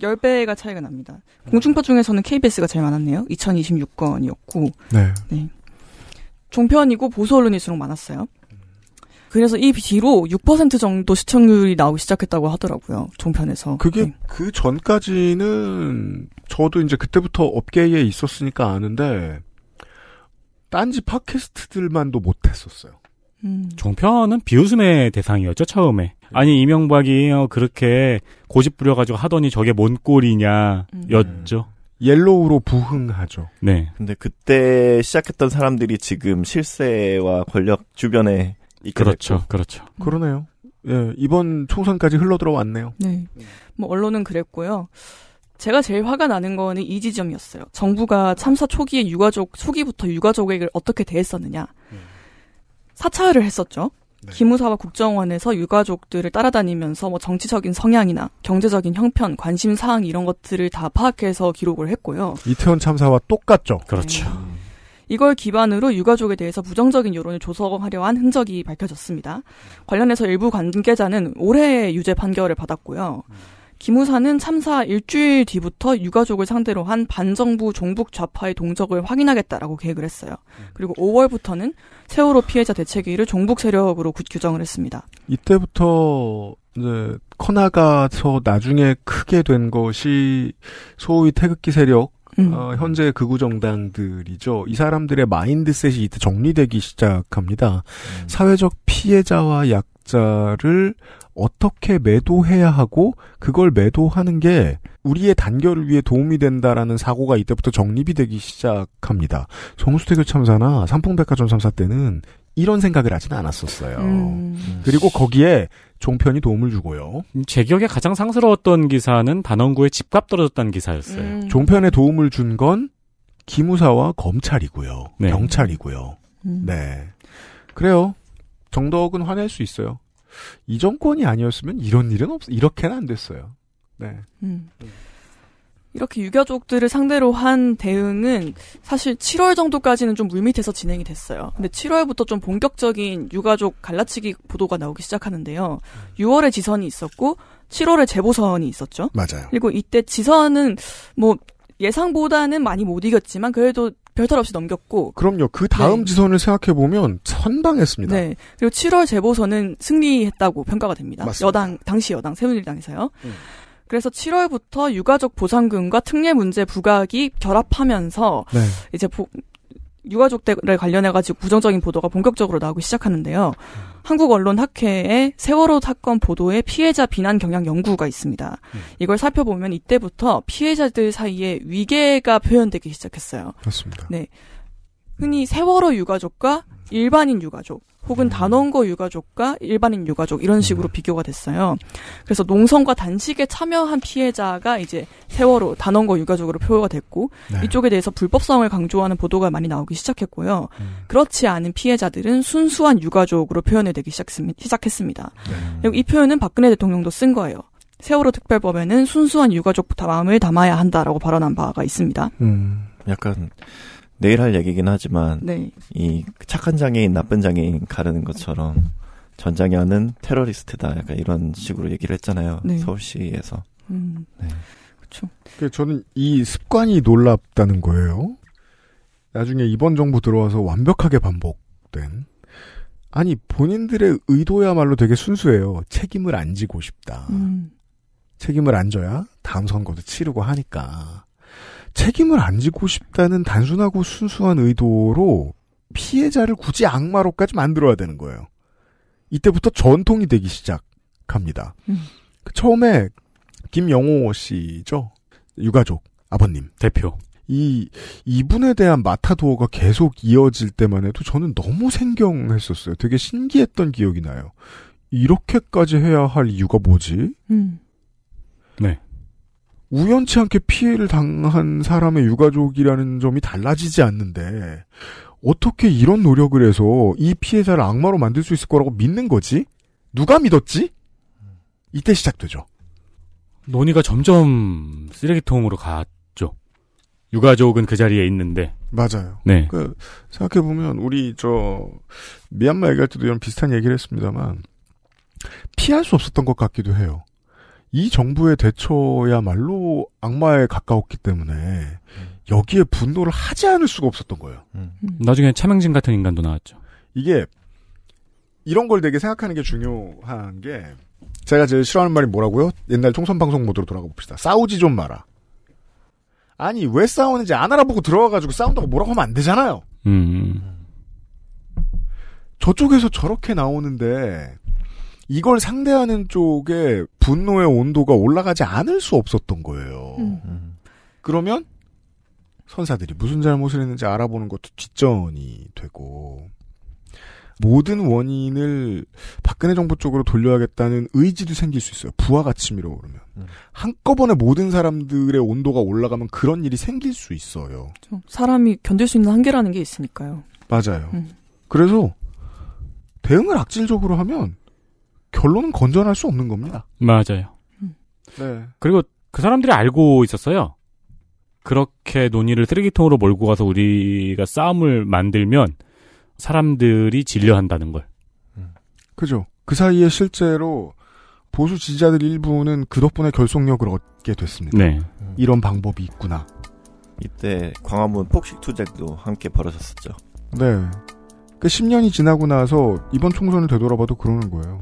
10배가 차이가 납니다. 공중파 중에서는 KBS가 제일 많았네요. 2026건이었고. 네. 네. 종편이고 보수 언론일수록 많았어요. 그래서 이 뒤로 6% 정도 시청률이 나오기 시작했다고 하더라고요. 종편에서. 그게 네. 그 전까지는 저도 이제 그때부터 업계에 있었으니까 아는데 딴지 팟캐스트들만도 못했었어요. 종편은 비웃음의 대상이었죠 처음에. 네. 아니 이명박이 어, 그렇게 고집 부려가지고 하더니 저게 뭔 꼴이냐였죠. 음. 옐로우로 부흥하죠. 네. 근데 그때 시작했던 사람들이 지금 실세와 권력 주변에 그렇죠, 됐고. 그렇죠. 그렇죠. 음. 그러네요. 예, 이번 총선까지 흘러들어왔네요. 네. 뭐 언론은 그랬고요. 제가 제일 화가 나는 거는 이 지점이었어요. 정부가 참사 초기에 유가족 초기부터 유가족에게 어떻게 대했었느냐. 음. 사찰을 했었죠. 네. 기무사와 국정원에서 유가족들을 따라다니면서 뭐 정치적인 성향이나 경제적인 형편, 관심 사항 이런 것들을 다 파악해서 기록을 했고요. 이태원 참사와 똑같죠. 그렇죠. 음. 이걸 기반으로 유가족에 대해서 부정적인 여론을 조성하려 한 흔적이 밝혀졌습니다. 관련해서 일부 관계자는 올해 유죄 판결을 받았고요. 음. 기무사는 참사 일주일 뒤부터 유가족을 상대로 한 반정부 종북 좌파의 동적을 확인하겠다라고 계획을 했어요. 음. 그리고 5월부터는 세월호 피해자 대책위를 종북 세력으로 규정을 했습니다. 이때부터 이제 커나가서 나중에 크게 된 것이 소위 태극기 세력 음. 어, 현재 극우 정당들이죠. 이 사람들의 마인드셋이 이때 정리되기 시작합니다. 음. 사회적 피해자와 약자를 어떻게 매도해야 하고 그걸 매도하는 게 우리의 단결을 위해 도움이 된다라는 사고가 이때부터 정립이 되기 시작합니다. 정수태교 참사나 삼풍백화점 참사 때는 이런 생각을 하진 않았었어요. 음. 그리고 거기에 종편이 도움을 주고요. 음, 제 기억에 가장 상스러웠던 기사는 단원구에 집값 떨어졌다는 기사였어요. 음. 종편에 도움을 준 건 기무사와 검찰이고요. 네. 경찰이고요. 음. 네. 그래요. 정덕은 화낼 수 있어요. 이 정권이 아니었으면 이런 일은 없, 이렇게는 안 됐어요. 네. 음. 음. 이렇게 유가족들을 상대로 한 대응은 사실 7월 정도까지는 좀 물밑에서 진행이 됐어요. 근데 7월부터 좀 본격적인 유가족 갈라치기 보도가 나오기 시작하는데요. 6월에 음. 지선이 있었고 7월에 재보선이 있었죠. 맞아요. 그리고 이때 지선은 뭐 예상보다는 많이 못 이겼지만 그래도 별탈 없이 넘겼고. 그럼요. 그 다음 네. 지선을 생각해보면 선방했습니다. 네. 그리고 7월 재보선은 승리했다고 평가가 됩니다. 맞습니다. 여당, 당시 여당, 새누리당에서요. 음. 그래서 7월부터 유가족 보상금과 특례 문제 부각이 결합하면서 네. 이제 보, 유가족들에 관련해가지고 부정적인 보도가 본격적으로 나오기 시작하는데요. 음. 한국언론학회의 세월호 사건 보도에 피해자 비난 경향 연구가 있습니다. 음. 이걸 살펴보면 이때부터 피해자들 사이에 위계가 표현되기 시작했어요. 그습니다 네. 흔히 세월호 유가족과 일반인 유가족 혹은 단원거 유가족과 일반인 유가족 이런 식으로 음. 비교가 됐어요. 그래서 농성과 단식에 참여한 피해자가 이제 세월호 단원거 유가족으로 표가 됐고 네. 이쪽에 대해서 불법성을 강조하는 보도가 많이 나오기 시작했고요. 음. 그렇지 않은 피해자들은 순수한 유가족으로 표현되기 시작했습니다. 네. 이 표현은 박근혜 대통령도 쓴 거예요. 세월호 특별법에는 순수한 유가족 마음을 담아야 한다라고 발언한 바가 있습니다. 음, 약간 내일 할 얘기긴 하지만 네. 이 착한 장애인 나쁜 장애인 가르는 것처럼 전장현는 테러리스트다 약간 이런 식으로 얘기를 했잖아요 네. 서울시에서 음. 네. 그렇죠. 저는 이 습관이 놀랍다는 거예요. 나중에 이번 정부 들어와서 완벽하게 반복된 아니 본인들의 의도야말로 되게 순수해요. 책임을 안 지고 싶다. 음. 책임을 안 져야 다음 선거도 치르고 하니까 책임을 안 지고 싶다는 단순하고 순수한 의도로 피해자를 굳이 악마로까지 만들어야 되는 거예요. 이때부터 전통이 되기 시작합니다. 음. 그 처음에 김영호 씨죠. 유가족 아버님 대표. 이 이분에 대한 마타도어가 계속 이어질 때만 해도 저는 너무 생경했었어요. 되게 신기했던 기억이 나요. 이렇게까지 해야 할 이유가 뭐지? 음. 네. 우연치 않게 피해를 당한 사람의 유가족이라는 점이 달라지지 않는데 어떻게 이런 노력을 해서 이 피해자를 악마로 만들 수 있을 거라고 믿는 거지? 누가 믿었지? 이때 시작되죠. 논의가 점점 쓰레기통으로 갔죠. 유가족은 그 자리에 있는데. 맞아요. 네. 그, 생각해보면, 우리, 저, 미얀마 얘기할 때도 이런 비슷한 얘기를 했습니다만, 피할 수 없었던 것 같기도 해요. 이 정부의 대처야말로 악마에 가까웠기 때문에 음. 여기에 분노를 하지 않을 수가 없었던 거예요. 음. 음. 나중에 차명진 같은 인간도 나왔죠. 이게 이런 걸 되게 생각하는 게 중요한 게 제가 제일 싫어하는 말이 뭐라고요? 옛날 총선 방송 모드로 돌아가 봅시다. 싸우지 좀 마라. 아니 왜 싸우는지 안 알아보고 들어와가지고 싸운다고 뭐라고 하면 안 되잖아요. 음. 음. 저쪽에서 저렇게 나오는데 이걸 상대하는 쪽에 분노의 온도가 올라가지 않을 수 없었던 거예요. 음. 음. 그러면 선사들이 무슨 잘못을 했는지 알아보는 것도 뒷전이 되고 모든 원인을 박근혜 정부 쪽으로 돌려야겠다는 의지도 생길 수 있어요. 부하가 치밀어 오르면. 음. 한꺼번에 모든 사람들의 온도가 올라가면 그런 일이 생길 수 있어요. 사람이 견딜 수 있는 한계라는 게 있으니까요. 맞아요. 음. 그래서 대응을 악질적으로 하면 결론은 건전할 수 없는 겁니다. 맞아요. 음. 네. 그리고 그 사람들이 알고 있었어요. 그렇게 논의를 쓰레기통으로 몰고 가서 우리가 싸움을 만들면 사람들이 진려한다는 걸. 음. 그죠. 그 사이에 실제로 보수 지지자들 일부는 그 덕분에 결속력을 얻게 됐습니다. 네. 음. 이런 방법이 있구나. 이때 광화문 폭식 투쟁도 함께 벌어졌었죠. 네. 그 10년이 지나고 나서 이번 총선을 되돌아봐도 그러는 거예요.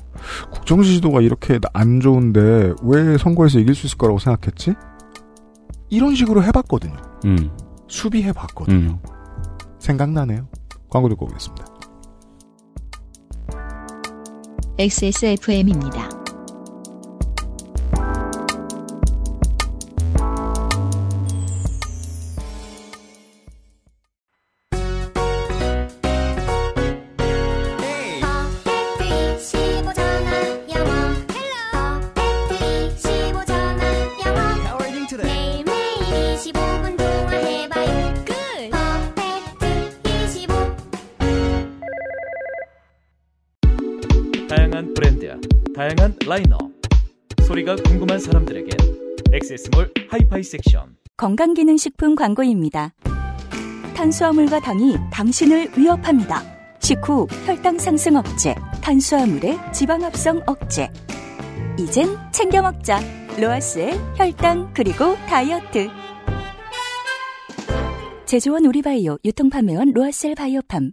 국정지지도가 이렇게 안 좋은데 왜 선거에서 이길 수 있을 거라고 생각했지? 이런 식으로 해봤거든요. 음. 수비해봤거든요. 음. 생각나네요. 광고 듣고 오겠습니다. XSFM입니다. 다양한 라인업 소리가 궁금한 사람들에겐 엑세스몰 하이파이 섹션 건강기능식품 광고입니다. 탄수화물과 당이 당신을 위협합니다. 식후 혈당 상승 억제, 탄수화물의 지방 합성 억제. 이젠 챙겨 먹자. 로아스의 혈당 그리고 다이어트. 제조원 우리바이오 유통판매원 로아셀 바이오팜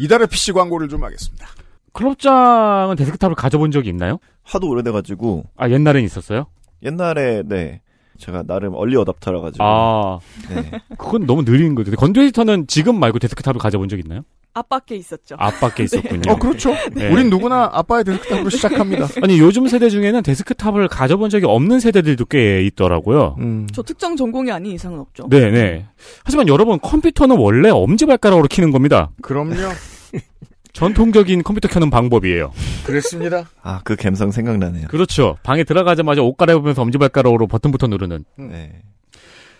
이달의 PC 광고를 좀 하겠습니다. 클럽장은 데스크탑을 가져본 적이 있나요? 하도 오래돼가지고. 아, 옛날엔 있었어요? 옛날에, 네. 제가 나름 얼리 어답터라 가지고. 아. 네. 그건 너무 느린 거죠. 건조 에터는 지금 말고 데스크탑을 가져본 적 있나요? 아빠께 있었죠. 아빠께 네. 있었군요. 네. 어, 그렇죠. 네. 우린 누구나 아빠의 데스크탑으로 시작합니다. 아니, 요즘 세대 중에는 데스크탑을 가져본 적이 없는 세대들도 꽤 있더라고요. 음. 저 특정 전공이 아닌 이상은 없죠. 네네. 네. 하지만 여러분, 컴퓨터는 원래 엄지발가락으로 키는 겁니다. 그럼요. 전통적인 컴퓨터 켜는 방법이에요. 그렇습니다. 아, 그 감성 생각나네요. 그렇죠. 방에 들어가자마자 옷 갈아입으면서 엄지발가락으로 버튼부터 누르는. 음. 네.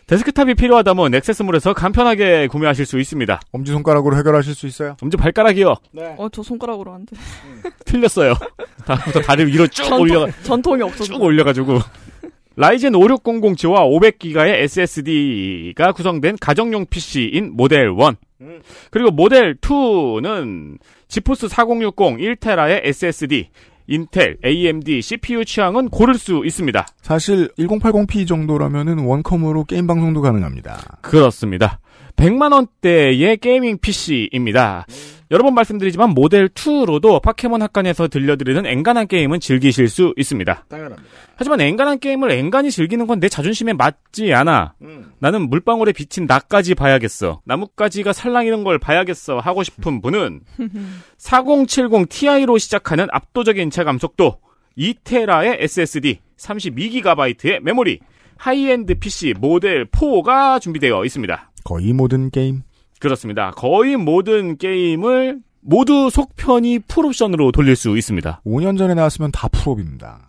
데스크탑이 필요하다면 액세스몰에서 간편하게 구매하실 수 있습니다. 엄지손가락으로 해결하실 수 있어요? 엄지발가락이요. 네. 어, 저 손가락으로 안 돼. 음. 틀렸어요. 다음부터 다리 위로 쭉 전통, 올려. 전통이 없어. 서쭉 올려가지고. 라이젠 5600G와 500기가의 SSD가 구성된 가정용 PC인 모델 1. 음. 그리고 모델 2는 지포스 4060 1테라의 SSD, 인텔, AMD, CPU 취향은 고를 수 있습니다. 사실 1080p 정도라면은 원컴으로 게임 방송도 가능합니다. 그렇습니다. 100만 원대의 게이밍 PC입니다. 여러 번 말씀드리지만 모델 2로도 파켓몬 학관에서 들려드리는 앵간한 게임은 즐기실 수 있습니다. 당연합니다. 하지만 앵간한 게임을 앵간히 즐기는 건 내 자존심에 맞지 않아. 음. 나는 물방울에 비친 나까지 봐야겠어. 나뭇가지가 살랑이는 걸 봐야겠어. 하고 싶은 분은 4070 Ti로 시작하는 압도적인 체감 속도, 2테라의 SSD, 32GB의 메모리, 하이엔드 PC 모델 4가 준비되어 있습니다. 거의 모든 게임. 그렇습니다. 거의 모든 게임을 모두 속편이 풀옵션으로 돌릴 수 있습니다. 5년 전에 나왔으면 다 풀옵입니다.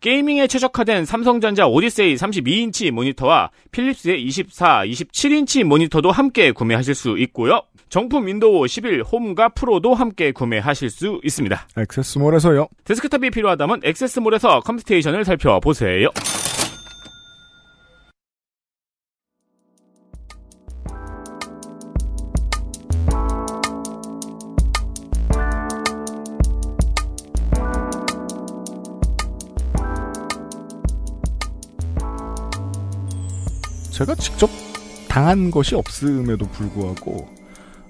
게이밍에 최적화된 삼성전자 오디세이 32인치 모니터와 필립스의 24, 27인치 모니터도 함께 구매하실 수 있고요. 정품 윈도우 11 홈과 프로도 함께 구매하실 수 있습니다. 액세스몰에서요. 데스크탑이 필요하다면 액세스몰에서 컴스테이션을 살펴보세요. 제가 직접 당한 것이 없음에도 불구하고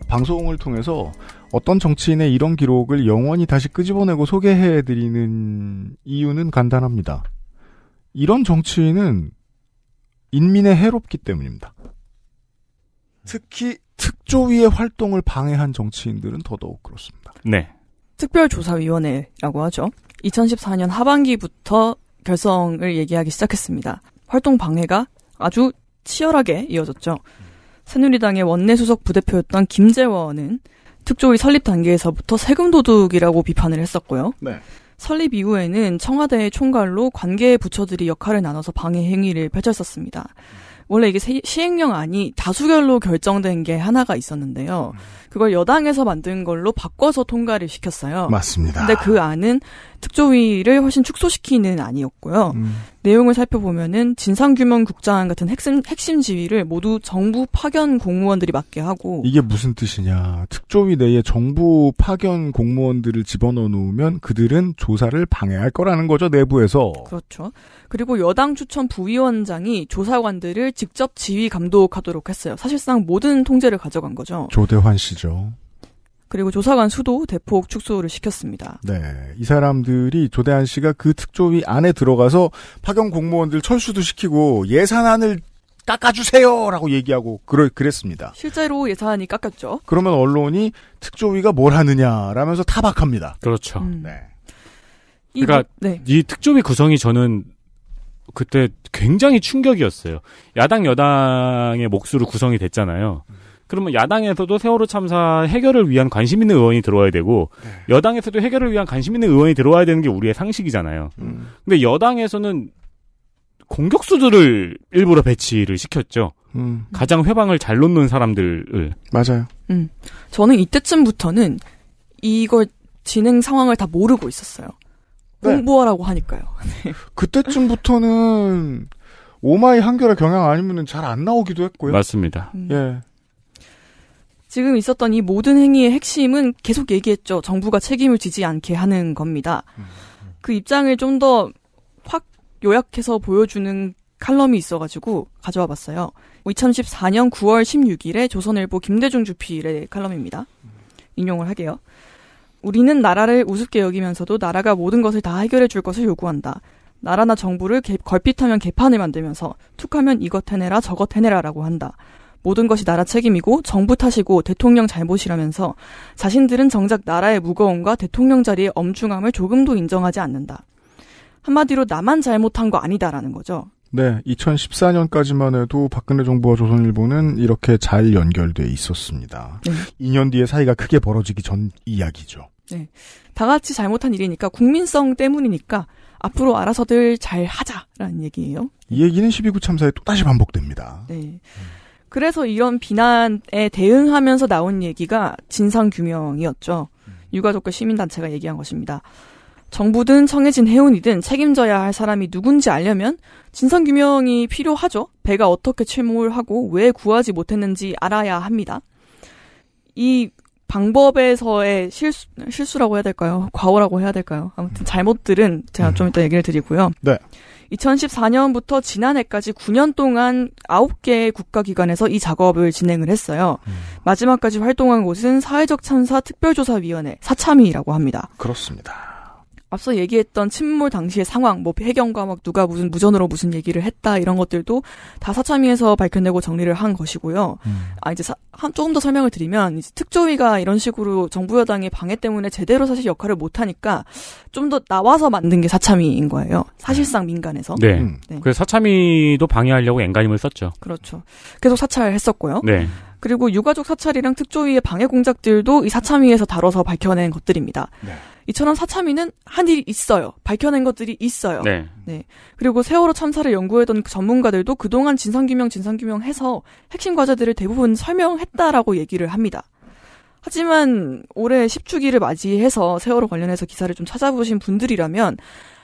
방송을 통해서 어떤 정치인의 이런 기록을 영원히 다시 끄집어내고 소개해드리는 이유는 간단합니다. 이런 정치인은 인민에 해롭기 때문입니다. 특히 특조위의 활동을 방해한 정치인들은 더더욱 그렇습니다. 네. 특별조사위원회라고 하죠. 2014년 하반기부터 결성을 얘기하기 시작했습니다. 활동 방해가 아주 치열하게 이어졌죠. 새누리당의 원내수석 부대표였던 김재원은 특조위 설립 단계에서부터 세금 도둑이라고 비판을 했었고요. 네. 설립 이후에는 청와대의 총괄로 관계 부처들이 역할을 나눠서 방해 행위를 펼쳤었습니다. 원래 이게 시행령안이 다수결로 결정된 게 하나가 있었는데요. 그걸 여당에서 만든 걸로 바꿔서 통과를 시켰어요. 맞습니다. 근데 그 안은 특조위를 훨씬 축소시키는 안이었고요. 음. 내용을 살펴보면은 진상규명 국장 같은 핵심 핵심 지위를 모두 정부 파견 공무원들이 맡게 하고 이게 무슨 뜻이냐 특조위 내에 정부 파견 공무원들을 집어넣어 놓으면 그들은 조사를 방해할 거라는 거죠 내부에서 그렇죠 그리고 여당 추천 부위원장이 조사관들을 직접 지휘 감독하도록 했어요 사실상 모든 통제를 가져간 거죠 조대환 씨죠 그리고 조사관 수도 대폭 축소를 시켰습니다. 네. 이 사람들이 조대한 씨가 그 특조위 안에 들어가서 파견 공무원들 철수도 시키고 예산안을 깎아주세요라고 얘기하고 그러, 그랬습니다. 실제로 예산이 깎였죠. 그러면 언론이 특조위가 뭘 하느냐라면서 타박합니다. 그렇죠. 음. 네. 그니까 이, 그러니까 네. 이 특조위 구성이 저는 그때 굉장히 충격이었어요. 야당 여당의 몫으로 구성이 됐잖아요. 음. 그러면 야당에서도 세월호 참사 해결을 위한 관심 있는 의원이 들어와야 되고 네. 여당에서도 해결을 위한 관심 있는 의원이 들어와야 되는 게 우리의 상식이잖아요. 음. 근데 여당에서는 공격수들을 일부러 배치를 시켰죠. 음. 가장 회방을 잘 놓는 사람들을. 맞아요. 음. 저는 이때쯤부터는 이걸 진행 상황을 다 모르고 있었어요. 네. 공부하라고 하니까요. 네. 그때쯤부터는 오마이 한결의 경향 아니면은 잘 안 나오기도 했고요. 맞습니다. 음. 예. 지금 있었던 이 모든 행위의 핵심은 계속 얘기했죠. 정부가 책임을 지지 않게 하는 겁니다. 그 입장을 좀 더 확 요약해서 보여주는 칼럼이 있어가지고 가져와 봤어요. 2014년 9월 16일에 조선일보 김대중 주필의 칼럼입니다. 인용을 하게요. 우리는 나라를 우습게 여기면서도 나라가 모든 것을 다 해결해 줄 것을 요구한다. 나라나 정부를 걸핏하면 개판을 만들면서 툭하면 이것 해내라 저것 해내라라고 한다. 모든 것이 나라 책임이고 정부 탓이고 대통령 잘못이라면서 자신들은 정작 나라의 무거움과 대통령 자리의 엄중함을 조금도 인정하지 않는다. 한마디로 나만 잘못한 거 아니다라는 거죠. 네, 2014년까지만 해도 박근혜 정부와 조선일보는 이렇게 잘 연결돼 있었습니다. 네. 2년 뒤에 사이가 크게 벌어지기 전 이야기죠. 네, 다 같이 잘못한 일이니까 국민성 때문이니까 앞으로 알아서들 잘 하자라는 얘기예요. 이 얘기는 12구 참사에 또 다시 반복됩니다. 네. 음. 그래서 이런 비난에 대응하면서 나온 얘기가 진상규명이었죠. 음. 유가족과 시민단체가 얘기한 것입니다. 정부든 청해진 해운이든 책임져야 할 사람이 누군지 알려면 진상규명이 필요하죠. 배가 어떻게 침몰 하고 왜 구하지 못했는지 알아야 합니다. 이 방법에서의 실수, 실수라고 해야 될까요? 과오라고 해야 될까요? 아무튼 잘못들은 제가 좀 이따 얘기를 드리고요. 네. 2014년부터 지난해까지 9년 동안 9개의 국가기관에서 이 작업을 진행을 했어요. 음. 마지막까지 활동한 곳은 사회적 참사 특별조사위원회 사참위라고 합니다. 그렇습니다. 앞서 얘기했던 침몰 당시의 상황, 뭐 해경과 막 누가 무슨 무전으로 무슨 얘기를 했다 이런 것들도 다 사참위에서 밝혀내고 정리를 한 것이고요. 음. 아 이제 사, 한, 조금 더 설명을 드리면 이제 특조위가 이런 식으로 정부 여당의 방해 때문에 제대로 사실 역할을 못 하니까 좀 더 나와서 만든 게 사참위인 거예요. 사실상 음. 민간에서. 네. 음. 네. 그래서 사참위도 방해하려고 앵간힘을 썼죠. 그렇죠. 계속 사찰했었고요. 네. 그리고 유가족 사찰이랑 특조위의 방해 공작들도 이 사참위에서 다뤄서 밝혀낸 것들입니다. 네. 이처럼 사참위는 한 일이 있어요. 밝혀낸 것들이 있어요. 네. 네. 그리고 세월호 참사를 연구했던 그 전문가들도 그동안 진상규명, 진상규명 해서 핵심 과제들을 대부분 설명했다라고 얘기를 합니다. 하지만 올해 10주기를 맞이해서 세월호 관련해서 기사를 좀 찾아보신 분들이라면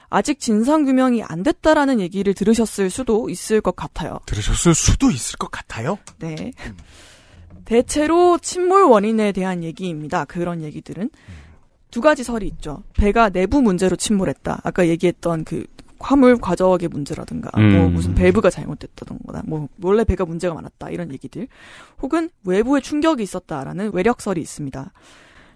아직 진상규명이 안 됐다라는 얘기를 들으셨을 수도 있을 것 같아요. 들으셨을 수도 있을 것 같아요? 네. 음. 대체로 침몰 원인에 대한 얘기입니다. 그런 얘기들은. 음. 두 가지 설이 있죠. 배가 내부 문제로 침몰했다. 아까 얘기했던 그 화물 과저의 문제라든가 뭐 음. 뭐 무슨 밸브가 잘못됐다던가 뭐 원래 배가 문제가 많았다 이런 얘기들 혹은 외부의 충격이 있었다라는 외력설이 있습니다.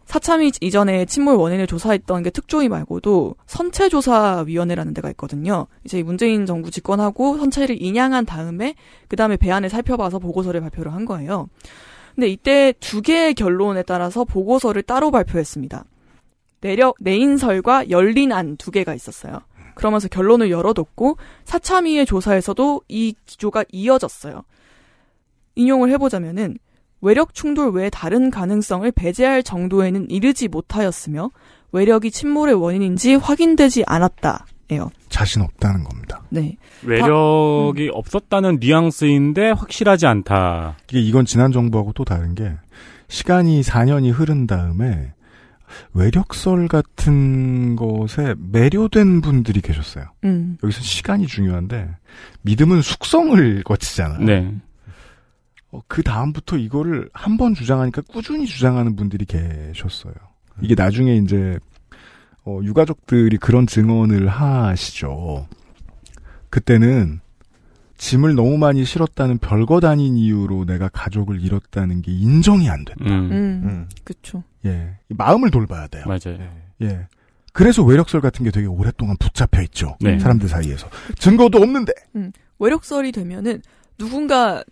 사참이 이전에 침몰 원인을 조사했던 게 특조위 말고도 선체조사위원회라는 데가 있거든요. 이제 문재인 정부 집권하고 선체를 인양한 다음에 그 다음에 배안을 살펴봐서 보고서를 발표를 한 거예요. 근데 이때 두 개의 결론에 따라서 보고서를 따로 발표했습니다. 내려, 내인설과 열린안 두 개가 있었어요. 그러면서 결론을 열어뒀고 사참위의 조사에서도 이 기조가 이어졌어요. 인용을 해보자면은 외력 충돌 외 다른 가능성을 배제할 정도에는 이르지 못하였으며 외력이 침몰의 원인인지 확인되지 않았다. 예요. 자신 없다는 겁니다. 네. 외력이 다, 음. 없었다는 뉘앙스인데 확실하지 않다. 이게 이건 지난 정부하고 또 다른 게 시간이 4년이 흐른 다음에 외력설 같은 것에 매료된 분들이 계셨어요. 음. 여기서 시간이 중요한데 믿음은 숙성을 거치잖아요. 네. 어, 그 다음부터 이거를 한 번 주장하니까 꾸준히 주장하는 분들이 계셨어요. 이게 나중에 이제 어, 유가족들이 그런 증언을 하시죠. 그때는 짐을 너무 많이 실었다는 별거 다닌 이유로 내가 가족을 잃었다는 게 인정이 안 된다. 음. 음. 음. 그쵸. 예. 마음을 돌봐야 돼요. 맞아요. 네. 예. 그래서 외력설 같은 게 되게 오랫동안 붙잡혀 있죠. 네. 사람들 사이에서. 증거도 없는데. 음. 외력설이 되면은 누군가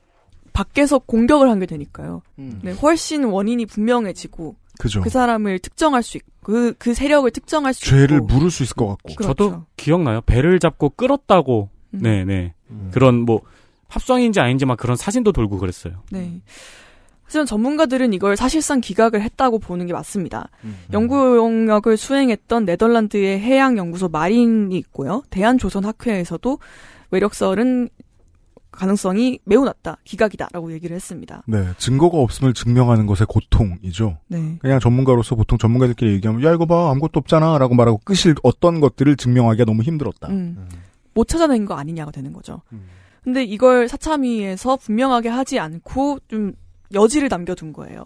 밖에서 공격을 한 게 되니까요. 음. 네, 훨씬 원인이 분명해지고 그죠. 그 사람을 특정할 수 있고 그, 그 세력을 특정할 수 죄를 있고 죄를 물을 수 있을 것 같고. 그렇죠. 저도 기억나요. 배를 잡고 끌었다고 네네 음. 네. 음. 그런 뭐 합성인지 아닌지 막 그런 사진도 돌고 그랬어요. 네. 하지만 전문가들은 이걸 사실상 기각을 했다고 보는 게 맞습니다. 음. 연구 용역을 수행했던 네덜란드의 해양연구소 마린이 있고요. 대한조선학회에서도 외력설은 가능성이 매우 낮다, 기각이다라고 얘기를 했습니다. 네, 증거가 없음을 증명하는 것의 고통이죠. 네. 그냥 전문가로서 보통 전문가들끼리 얘기하면 야 이거 봐 아무것도 없잖아라고 말하고 끝일 어떤 것들을 증명하기가 너무 힘들었다. 음. 음. 못 찾아낸 거 아니냐가 되는 거죠. 음. 근데 이걸 사참위에서 분명하게 하지 않고 좀 여지를 남겨둔 거예요.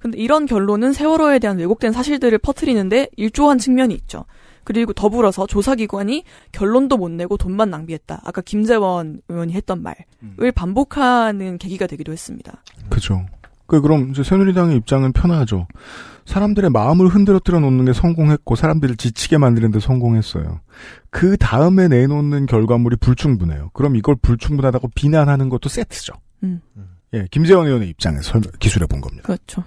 근데 이런 결론은 세월호에 대한 왜곡된 사실들을 퍼뜨리는데 일조한 측면이 있죠. 그리고 더불어서 조사기관이 결론도 못 내고 돈만 낭비했다. 아까 김재원 의원이 했던 말을 음. 반복하는 계기가 되기도 했습니다. 그죠. 그 그럼 이제 새누리당의 입장은 편하죠. 사람들의 마음을 흔들어뜨려 놓는 게 성공했고 사람들을 지치게 만드는 데 성공했어요. 그 다음에 내놓는 결과물이 불충분해요. 그럼 이걸 불충분하다고 비난하는 것도 세트죠. 음. 예, 김재원 의원의 입장에서 기술해 본 겁니다. 그렇죠.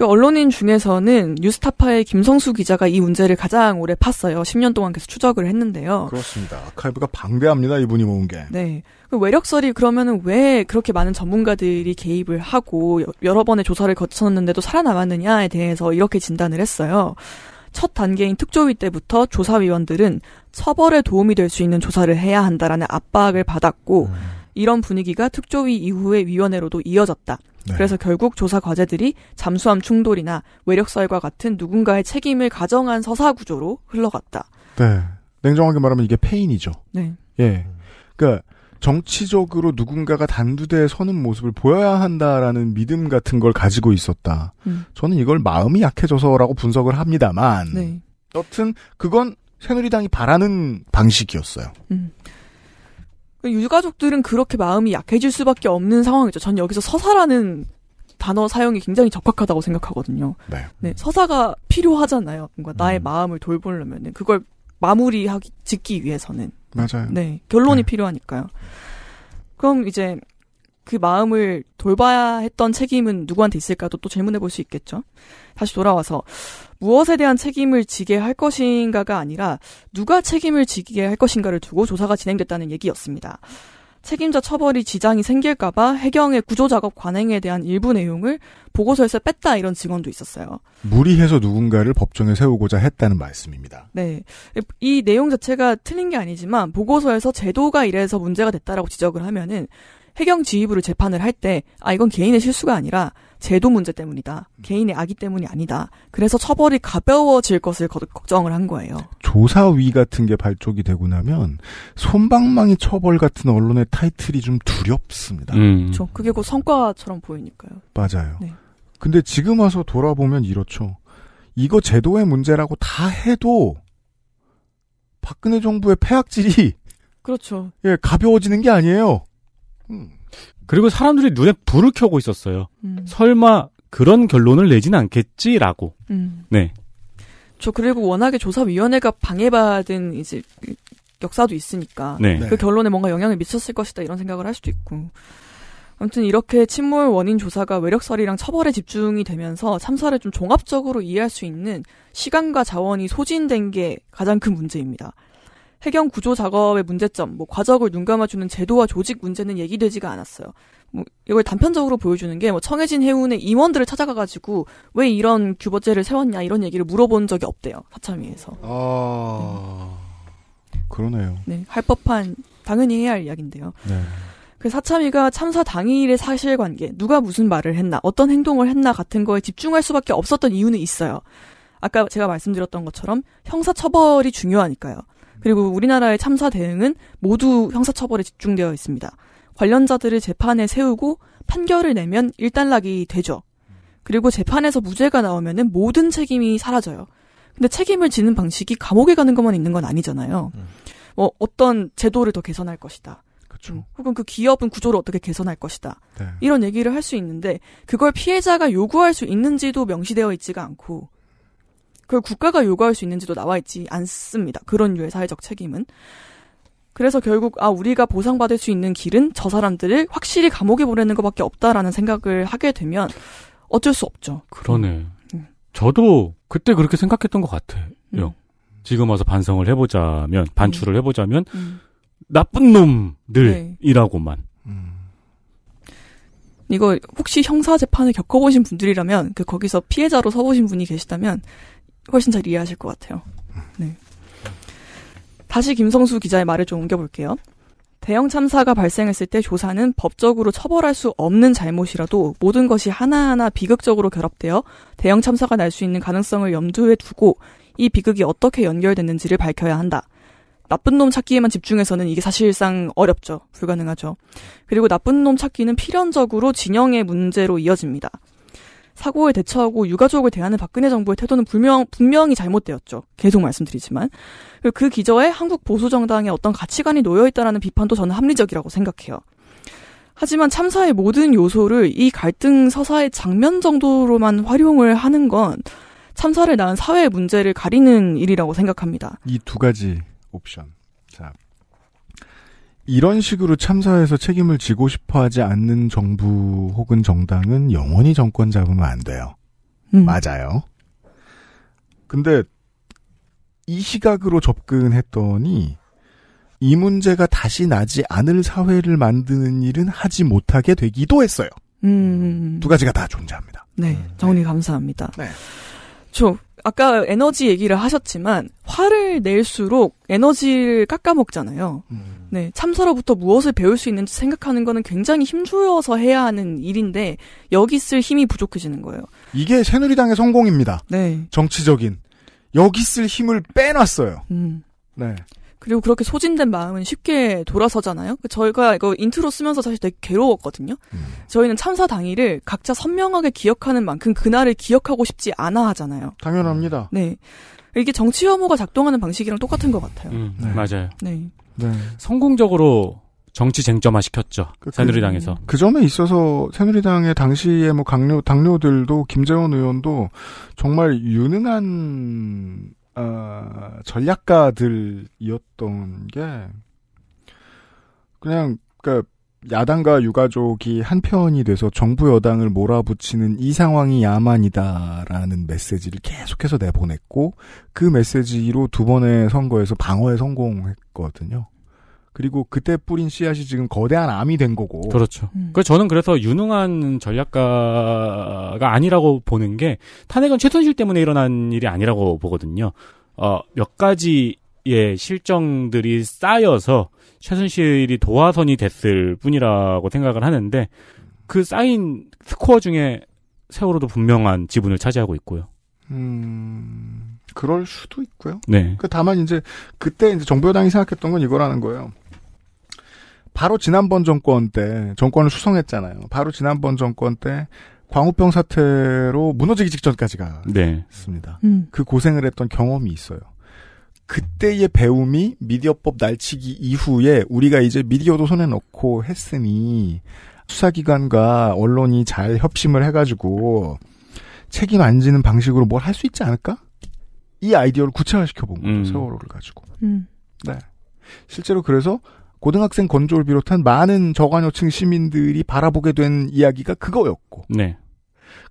그 언론인 중에서는 뉴스타파의 김성수 기자가 이 문제를 가장 오래 팠어요. 10년 동안 계속 추적을 했는데요. 그렇습니다. 아카이브가 방대합니다. 이분이 모은 게. 네. 그 외력설이 그러면왜 그렇게 많은 전문가들이 개입을 하고 여러 번의 조사를 거쳤는데도 살아남았느냐에 대해서 이렇게 진단을 했어요. 첫 단계인 특조위 때부터 조사위원들은 처벌에 도움이 될 수 있는 조사를 해야 한다라는 압박을 받았고 음. 이런 분위기가 특조위 이후의 위원회로도 이어졌다. 네. 그래서 결국 조사 과제들이 잠수함 충돌이나 외력설과 같은 누군가의 책임을 가정한 서사 구조로 흘러갔다. 네. 냉정하게 말하면 이게 페인이죠. 네. 예. 그러니까 정치적으로 누군가가 단두대에 서는 모습을 보여야 한다라는 믿음 같은 걸 가지고 있었다. 음. 저는 이걸 마음이 약해져서라고 분석을 합니다만. 네. 여튼 그건 새누리당이 바라는 방식이었어요. 음. 그 유가족들은 그렇게 마음이 약해질 수밖에 없는 상황이죠. 전 여기서 서사라는 단어 사용이 굉장히 적합하다고 생각하거든요. 네. 네 서사가 필요하잖아요. 뭔가 나의 음. 마음을 돌보려면 그걸 마무리하기 짓기 위해서는 맞아요. 네 결론이 네. 필요하니까요. 그럼 이제 그 마음을 돌봐야 했던 책임은 누구한테 있을까도 또 질문해 볼 수 있겠죠. 다시 돌아와서 무엇에 대한 책임을 지게 할 것인가가 아니라 누가 책임을 지게 할 것인가를 두고 조사가 진행됐다는 얘기였습니다. 책임자 처벌이 지장이 생길까봐 해경의 구조작업 관행에 대한 일부 내용을 보고서에서 뺐다 이런 증언도 있었어요. 무리해서 누군가를 법정에 세우고자 했다는 말씀입니다. 네. 이 내용 자체가 틀린 게 아니지만 보고서에서 제도가 이래서 문제가 됐다라고 지적을 하면은 해경 지휘부를 재판을 할 때 아 이건 개인의 실수가 아니라 제도 문제 때문이다. 음. 개인의 악의 때문이 아니다. 그래서 처벌이 가벼워질 것을 걱정을 한 거예요. 조사위 같은 게 발족이 되고 나면 손방망이 처벌 같은 언론의 타이틀이 좀 두렵습니다. 음. 그렇죠. 그게 곧 성과처럼 보이니까요. 맞아요. 네. 근데 지금 와서 돌아보면 이렇죠. 이거 제도의 문제라고 다 해도 박근혜 정부의 폐악질이 그렇죠. 예, 가벼워지는 게 아니에요. 음. 그리고 사람들이 눈에 불을 켜고 있었어요. 음. 설마 그런 결론을 내지는 않겠지라고. 음. 네. 저 그리고 워낙에 조사위원회가 방해받은 이제 역사도 있으니까 네. 그 결론에 뭔가 영향을 미쳤을 것이다 이런 생각을 할 수도 있고. 아무튼 이렇게 침몰 원인 조사가 외력설이랑 처벌에 집중이 되면서 참사를 좀 종합적으로 이해할 수 있는 시간과 자원이 소진된 게 가장 큰 문제입니다. 해경 구조 작업의 문제점, 뭐 과적을 눈감아주는 제도와 조직 문제는 얘기되지가 않았어요. 뭐 이걸 단편적으로 보여주는 게 뭐 청해진 해운의 임원들을 찾아가가지고 왜 이런 규범제를 세웠냐 이런 얘기를 물어본 적이 없대요 사참위에서. 아 네. 그러네요. 네, 할 법한 당연히 해야 할 이야기인데요. 네. 그 사참위가 참사 당일의 사실관계, 누가 무슨 말을 했나, 어떤 행동을 했나 같은 거에 집중할 수밖에 없었던 이유는 있어요. 아까 제가 말씀드렸던 것처럼 형사처벌이 중요하니까요. 그리고 우리나라의 참사 대응은 모두 형사처벌에 집중되어 있습니다. 관련자들을 재판에 세우고 판결을 내면 일단락이 되죠. 그리고 재판에서 무죄가 나오면 모든 책임이 사라져요. 근데 책임을 지는 방식이 감옥에 가는 것만 있는 건 아니잖아요. 음. 뭐 어떤 제도를 더 개선할 것이다. 그렇 음, 혹은 그 기업은 구조를 어떻게 개선할 것이다. 네. 이런 얘기를 할 수 있는데 그걸 피해자가 요구할 수 있는지도 명시되어 있지가 않고 그걸 국가가 요구할 수 있는지도 나와 있지 않습니다. 그런 유의 사회적 책임은. 그래서 결국 아 우리가 보상받을 수 있는 길은 저 사람들을 확실히 감옥에 보내는 것밖에 없다라는 생각을 하게 되면 어쩔 수 없죠. 그러네. 음. 음. 저도 그때 그렇게 생각했던 것 같아요. 음. 지금 와서 반성을 해보자면 음. 반출을 해보자면 음. 나쁜 놈들이라고만. 네. 음. 이거 혹시 형사 재판을 겪어보신 분들이라면 그 거기서 피해자로 서보신 분이 계시다면 훨씬 잘 이해하실 것 같아요. 네. 다시 김성수 기자의 말을 좀 옮겨볼게요. 대형 참사가 발생했을 때 조사는 법적으로 처벌할 수 없는 잘못이라도 모든 것이 하나하나 비극적으로 결합되어 대형 참사가 날 수 있는 가능성을 염두에 두고 이 비극이 어떻게 연결됐는지를 밝혀야 한다. 나쁜 놈 찾기에만 집중해서는 이게 사실상 어렵죠. 불가능하죠. 그리고 나쁜 놈 찾기는 필연적으로 진영의 문제로 이어집니다. 사고에 대처하고 유가족을 대하는 박근혜 정부의 태도는 분명, 분명히 잘못되었죠. 계속 말씀드리지만. 그 기저에 한국 보수정당의 어떤 가치관이 놓여있다라는 비판도 저는 합리적이라고 생각해요. 하지만 참사의 모든 요소를 이 갈등 서사의 장면 정도로만 활용을 하는 건 참사를 낳은 사회 문제를 가리는 일이라고 생각합니다. 이 두 가지 옵션. 이런 식으로 참사에서 책임을 지고 싶어 하지 않는 정부 혹은 정당은 영원히 정권 잡으면 안 돼요. 음. 맞아요. 근데 이 시각으로 접근했더니 이 문제가 다시 나지 않을 사회를 만드는 일은 하지 못하게 되기도 했어요. 음. 두 가지가 다 존재합니다. 네. 정리 감사합니다. 네. 그렇죠. 아까 에너지 얘기를 하셨지만 화를 낼수록 에너지를 깎아먹잖아요. 음. 네, 참사로부터 무엇을 배울 수 있는지 생각하는 거는 굉장히 힘주어서 해야 하는 일인데 여기 쓸 힘이 부족해지는 거예요. 이게 새누리당의 성공입니다. 네, 정치적인 여기 쓸 힘을 빼놨어요. 음. 네. 그리고 그렇게 소진된 마음은 쉽게 돌아서잖아요. 그 저희가 이거 인트로 쓰면서 사실 되게 괴로웠거든요. 음. 저희는 참사 당일을 각자 선명하게 기억하는 만큼 그날을 기억하고 싶지 않아 하잖아요. 당연합니다. 네. 이게 정치 혐오가 작동하는 방식이랑 똑같은 것 같아요. 음, 네. 맞아요. 네. 네. 성공적으로 정치 쟁점화 시켰죠. 그, 새누리당에서. 그, 그, 점에 있어서 새누리당의 당시에뭐 강료, 당료들도 김재원 의원도 정말 유능한 어, 전략가들이었던 게 그냥 그니까 야당과 유가족이 한편이 돼서 정부 여당을 몰아붙이는 이 상황이 야만이다라는 메시지를 계속해서 내보냈고 그 메시지로 두 번의 선거에서 방어에 성공했거든요. 그리고 그때 뿌린 씨앗이 지금 거대한 암이 된 거고. 그렇죠. 음. 그 저는 그래서 유능한 전략가가 아니라고 보는 게 탄핵은 최순실 때문에 일어난 일이 아니라고 보거든요. 어, 몇 가지의 실정들이 쌓여서 최순실이 도화선이 됐을 뿐이라고 생각을 하는데 그 쌓인 스코어 중에 세월호도 분명한 지분을 차지하고 있고요. 음... 그럴 수도 있고요. 네. 그 다만 이제 그때 이제 정부 여당이 생각했던 건 이거라는 거예요. 바로 지난번 정권 때 정권을 수성했잖아요. 바로 지난번 정권 때 광우병 사태로 무너지기 직전까지가 있습니다. 네. 음. 그 고생을 했던 경험이 있어요. 그때의 배움이 미디어법 날치기 이후에 우리가 이제 미디어도 손에 넣고 했으니 수사기관과 언론이 잘 협심을 해가지고 책임 안 지는 방식으로 뭘 할 수 있지 않을까? 이 아이디어를 구체화시켜 본 거죠. 음. 세월호를 가지고. 음. 네. 실제로 그래서 고등학생 건조를 비롯한 많은 저관여층 시민들이 바라보게 된 이야기가 그거였고. 네.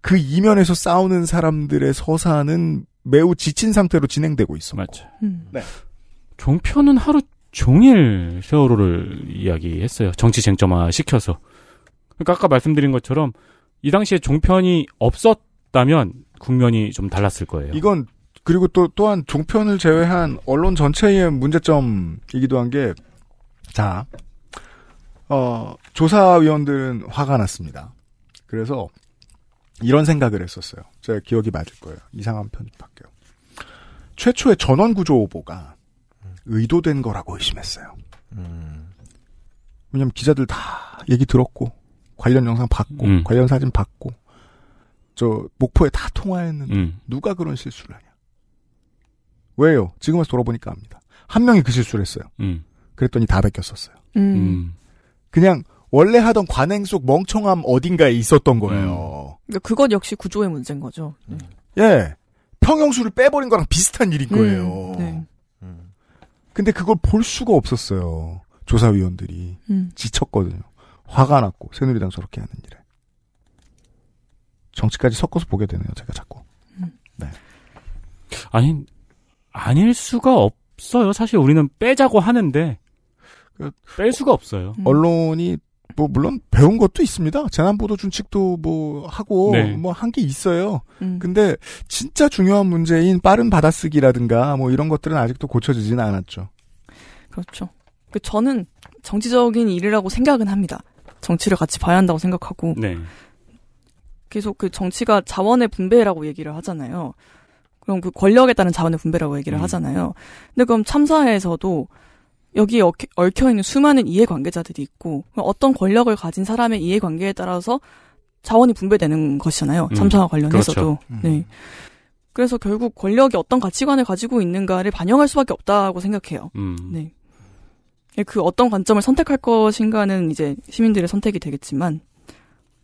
그 이면에서 싸우는 사람들의 서사는 매우 지친 상태로 진행되고 있었고. 맞죠. 음. 네. 종편은 하루 종일 세월호를 이야기했어요. 정치 쟁점화 시켜서. 그러니까 아까 말씀드린 것처럼 이 당시에 종편이 없었다면 국면이 좀 달랐을 거예요. 이건 그리고 또 또한 종편을 제외한 언론 전체의 문제점이기도 한 게 자, 어, 조사위원들은 화가 났습니다. 그래서 이런 생각을 했었어요. 제가 기억이 맞을 거예요. 이상한 편집할게요. 최초의 전원 구조 오보가 의도된 거라고 의심했어요. 왜냐면 기자들 다 얘기 들었고 관련 영상 봤고 음. 관련 사진 봤고 저 목포에 다 통화했는데 음. 누가 그런 실수를 하냐. 왜요? 지금 와서 돌아보니까 압니다. 한 명이 그 실수를 했어요. 음. 그랬더니 다 베꼈었어요. 음. 음. 그냥 원래 하던 관행 속 멍청함 어딘가에 있었던 거예요. 음. 그건 그러니까 역시 구조의 문제인 거죠. 네. 예. 평형수를 빼버린 거랑 비슷한 일인 음. 거예요. 네. 음. 근데 그걸 볼 수가 없었어요. 조사위원들이. 지쳤거든요. 화가 났고, 새누리당 저렇게 하는 일에. 정치까지 섞어서 보게 되네요, 제가 자꾸. 네. 아니, 아닐 수가 없어요. 사실 우리는 빼자고 하는데 그 뺄 수가 없어요. 음. 언론이 뭐 물론 배운 것도 있습니다. 재난보도 준칙도 뭐 하고 네. 뭐한 게 있어요. 음. 근데 진짜 중요한 문제인 빠른 받아쓰기라든가 뭐 이런 것들은 아직도 고쳐지진 않았죠. 그렇죠. 그 저는 정치적인 일이라고 생각은 합니다. 정치를 같이 봐야 한다고 생각하고 네. 계속 그 정치가 자원의 분배라고 얘기를 하잖아요. 그럼 그 권력에 따른 자원의 분배라고 얘기를 음. 하잖아요. 근데 그럼 참사에서도 여기에 얽혀 있는 수많은 이해관계자들이 있고 어떤 권력을 가진 사람의 이해관계에 따라서 자원이 분배되는 것이잖아요. 음. 참사와 관련해서도. 그렇죠. 음. 네. 그래서 결국 권력이 어떤 가치관을 가지고 있는가를 반영할 수밖에 없다고 생각해요. 음. 네. 예, 그 어떤 관점을 선택할 것인가는 이제 시민들의 선택이 되겠지만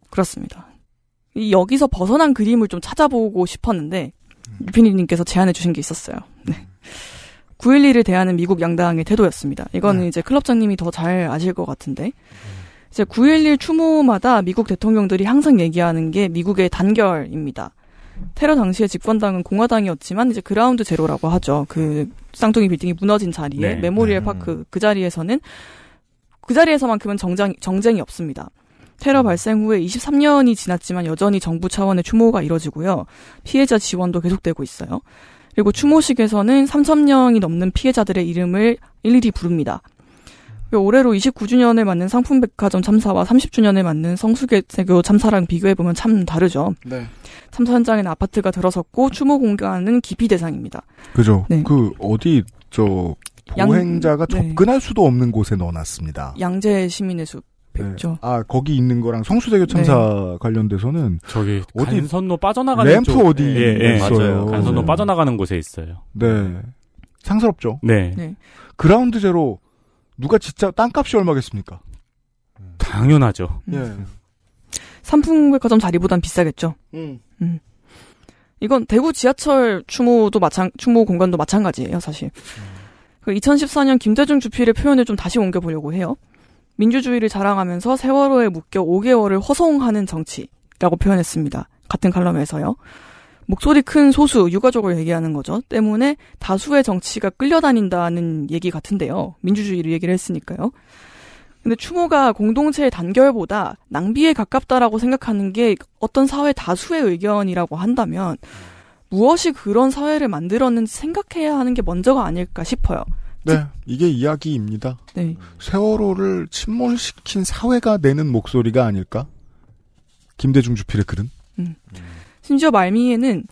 그렇습니다. 이 여기서 벗어난 그림을 좀 찾아보고 싶었는데 유피니님께서 제안해 주신 게 있었어요. 네. 9.11을 대하는 미국 양당의 태도였습니다. 이거는 네. 이제 클럽장님이 더 잘 아실 것 같은데. 이제 9.11 추모마다 미국 대통령들이 항상 얘기하는 게 미국의 단결입니다. 테러 당시에 집권당은 공화당이었지만 이제 그라운드 제로라고 하죠. 그 쌍둥이 빌딩이 무너진 자리에 네. 메모리얼 네. 파크 그 자리에서는 그 자리에서만큼은 정장, 정쟁이 없습니다. 테러 발생 후에 23년이 지났지만 여전히 정부 차원의 추모가 이뤄지고요. 피해자 지원도 계속되고 있어요. 그리고 추모식에서는 3,000명이 넘는 피해자들의 이름을 일일이 부릅니다. 올해로 29주년을 맞는 상품백화점 참사와 30주년을 맞는 성수개대교 참사랑 비교해보면 참 다르죠. 네. 참사 현장에는 아파트가 들어섰고 추모 공간은 기피 대상입니다. 그죠. 네. 그 어디 저 보행자가 양, 네. 접근할 네. 수도 없는 곳에 넣어놨습니다. 양재 시민의 숲. 뵙죠. 네. 아 거기 있는 거랑 성수대교 참사 네. 관련돼서는 저기 어디 간선로 빠져나가는 램프 쪽. 어디 예, 예, 예 있어요. 맞아요. 네. 간선로 네. 빠져나가는 곳에 있어요. 네, 상스럽죠. 네. 네. 그라운드 제로 누가 진짜 땅값이 얼마겠습니까? 당연하죠. 예. 음. 삼풍백화점 자리보단 비싸겠죠. 음. 음. 이건 대구 지하철 추모도 마찬 추모 공간도 마찬가지예요, 사실. 음. 2014년 그 김대중 주필의 표현을 좀 다시 옮겨보려고 해요. 민주주의를 자랑하면서 세월호에 묶여 5개월을 허송하는 정치라고 표현했습니다. 같은 칼럼에서요. 목소리 큰 소수, 유가족을 얘기하는 거죠. 때문에 다수의 정치가 끌려다닌다는 얘기 같은데요. 민주주의를 얘기를 했으니까요. 근데 추모가 공동체의 단결보다 낭비에 가깝다라고 생각하는 게 어떤 사회 다수의 의견이라고 한다면 무엇이 그런 사회를 만들었는지 생각해야 하는 게 먼저가 아닐까 싶어요. 네, 이게 이야기입니다. 네. 세월호를 침몰시킨 사회가 내는 목소리가 아닐까? 김대중 주필의 글은? 음. 심지어 말미에는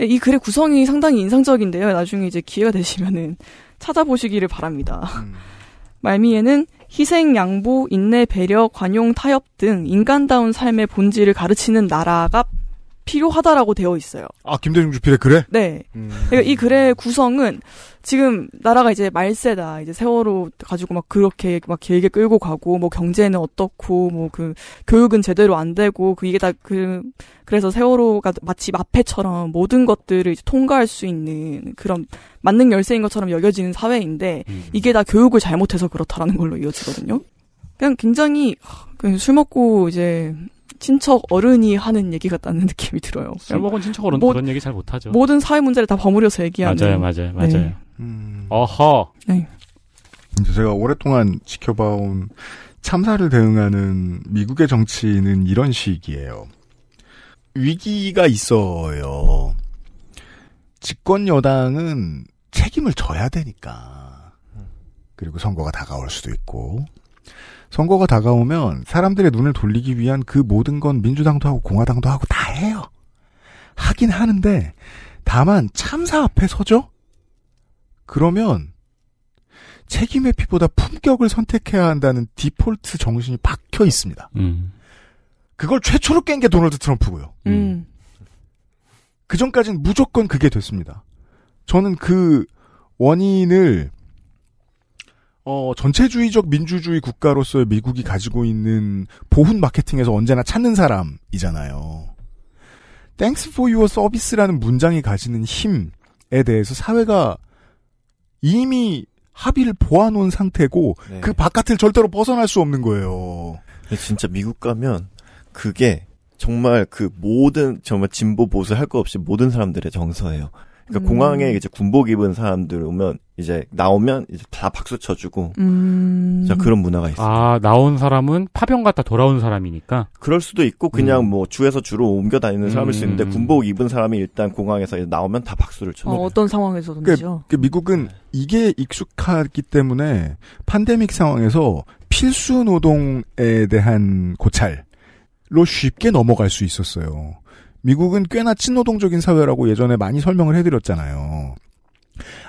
이 글의 구성이 상당히 인상적인데요. 나중에 이제 기회가 되시면은 찾아보시기를 바랍니다. 음. 말미에는 희생, 양보, 인내, 배려, 관용, 타협 등 인간다운 삶의 본질을 가르치는 나라가 필요하다라고 되어 있어요. 아, 김대중 주필에 그래? 네. 음. 그러니까 이 글의 구성은 지금 나라가 이제 말세다. 이제 세월호 가지고 막 그렇게 막 길게 끌고 가고 뭐 경제는 어떻고 뭐 그 교육은 제대로 안 되고 그 이게 다 그 그래서 세월호가 마치 마패처럼 모든 것들을 이제 통과할 수 있는 그런 만능 열쇠인 것처럼 여겨지는 사회인데 음. 이게 다 교육을 잘못해서 그렇다라는 걸로 이어지거든요. 그냥 굉장히 술 먹고 이제 친척 어른이 하는 얘기 같다는 느낌이 들어요. 술 먹은 친척 어른 모, 뭐 그런 얘기 잘 못하죠. 모든 사회 문제를 다 버무려서 얘기하는. 맞아요, 맞아요, 네. 맞아요. 네. 음... 어허. 네. 제가 오랫동안 지켜봐온 참사를 대응하는 미국의 정치는 이런 식이에요. 위기가 있어요. 집권 여당은 책임을 져야 되니까. 그리고 선거가 다가올 수도 있고. 선거가 다가오면 사람들의 눈을 돌리기 위한 그 모든 건 민주당도 하고 공화당도 하고 다 해요. 하긴 하는데 다만 참사 앞에 서죠. 그러면 책임 회피보다 품격을 선택해야 한다는 디폴트 정신이 박혀 있습니다. 음. 그걸 최초로 깬 게 도널드 트럼프고요. 음. 그 전까지는 무조건 그게 됐습니다. 저는 그 원인을 어, 전체주의적 민주주의 국가로서의 미국이 가지고 있는 보훈 마케팅에서 언제나 찾는 사람이잖아요. Thanks for your service라는 문장이 가지는 힘에 대해서 사회가 이미 합의를 보아놓은 상태고 네. 그 바깥을 절대로 벗어날 수 없는 거예요. 진짜 미국 가면 그게 정말 그 모든 정말 진보 보수 할거 없이 모든 사람들의 정서예요. 그러니까 음. 공항에 이제 군복 입은 사람들 오면 이제 나오면 이제 다 박수 쳐주고 음. 그런 문화가 있어요. 아 나온 사람은 파병 갔다 돌아온 사람이니까. 그럴 수도 있고 그냥 음. 뭐 주에서 주로 옮겨 다니는 사람일 수 있는데 음. 군복 입은 사람이 일단 공항에서 나오면 다 박수를 쳐요. 어, 떤 상황에서든지요. 그, 그 미국은 네. 이게 익숙하기 때문에 팬데믹 상황에서 필수 노동에 대한 고찰로 쉽게 넘어갈 수 있었어요. 미국은 꽤나 친노동적인 사회라고 예전에 많이 설명을 해드렸잖아요.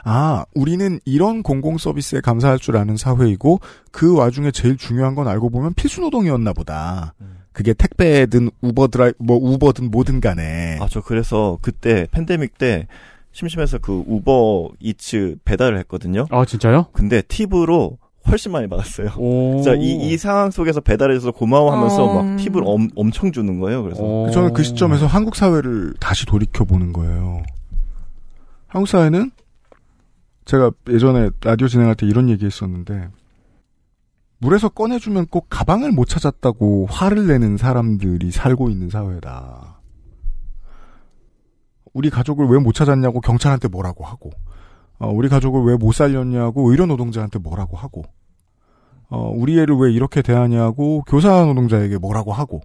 아, 우리는 이런 공공 서비스에 감사할 줄 아는 사회이고 그 와중에 제일 중요한 건 알고 보면 필수 노동이었나 보다. 그게 택배든 우버 드라이 뭐 우버든 뭐든 간에. 아, 저 그래서 그때 팬데믹 때 심심해서 그 우버 이츠 배달을 했거든요. 아, 진짜요? 근데 팁으로 훨씬 많이 받았어요. 자, 이, 이 상황 속에서 배달해줘서 고마워하면서 어... 막 팁을 엄, 엄청 주는 거예요. 그래서 어... 저는 그 시점에서 한국 사회를 다시 돌이켜 보는 거예요. 한국 사회는 제가 예전에 라디오 진행할 때 이런 얘기했었는데 물에서 꺼내주면 꼭 가방을 못 찾았다고 화를 내는 사람들이 살고 있는 사회다. 우리 가족을 왜 못 찾았냐고 경찰한테 뭐라고 하고, 어, 우리 가족을 왜 못 살렸냐고 의료 노동자한테 뭐라고 하고, 어, 우리 애를 왜 이렇게 대하냐고 교사 노동자에게 뭐라고 하고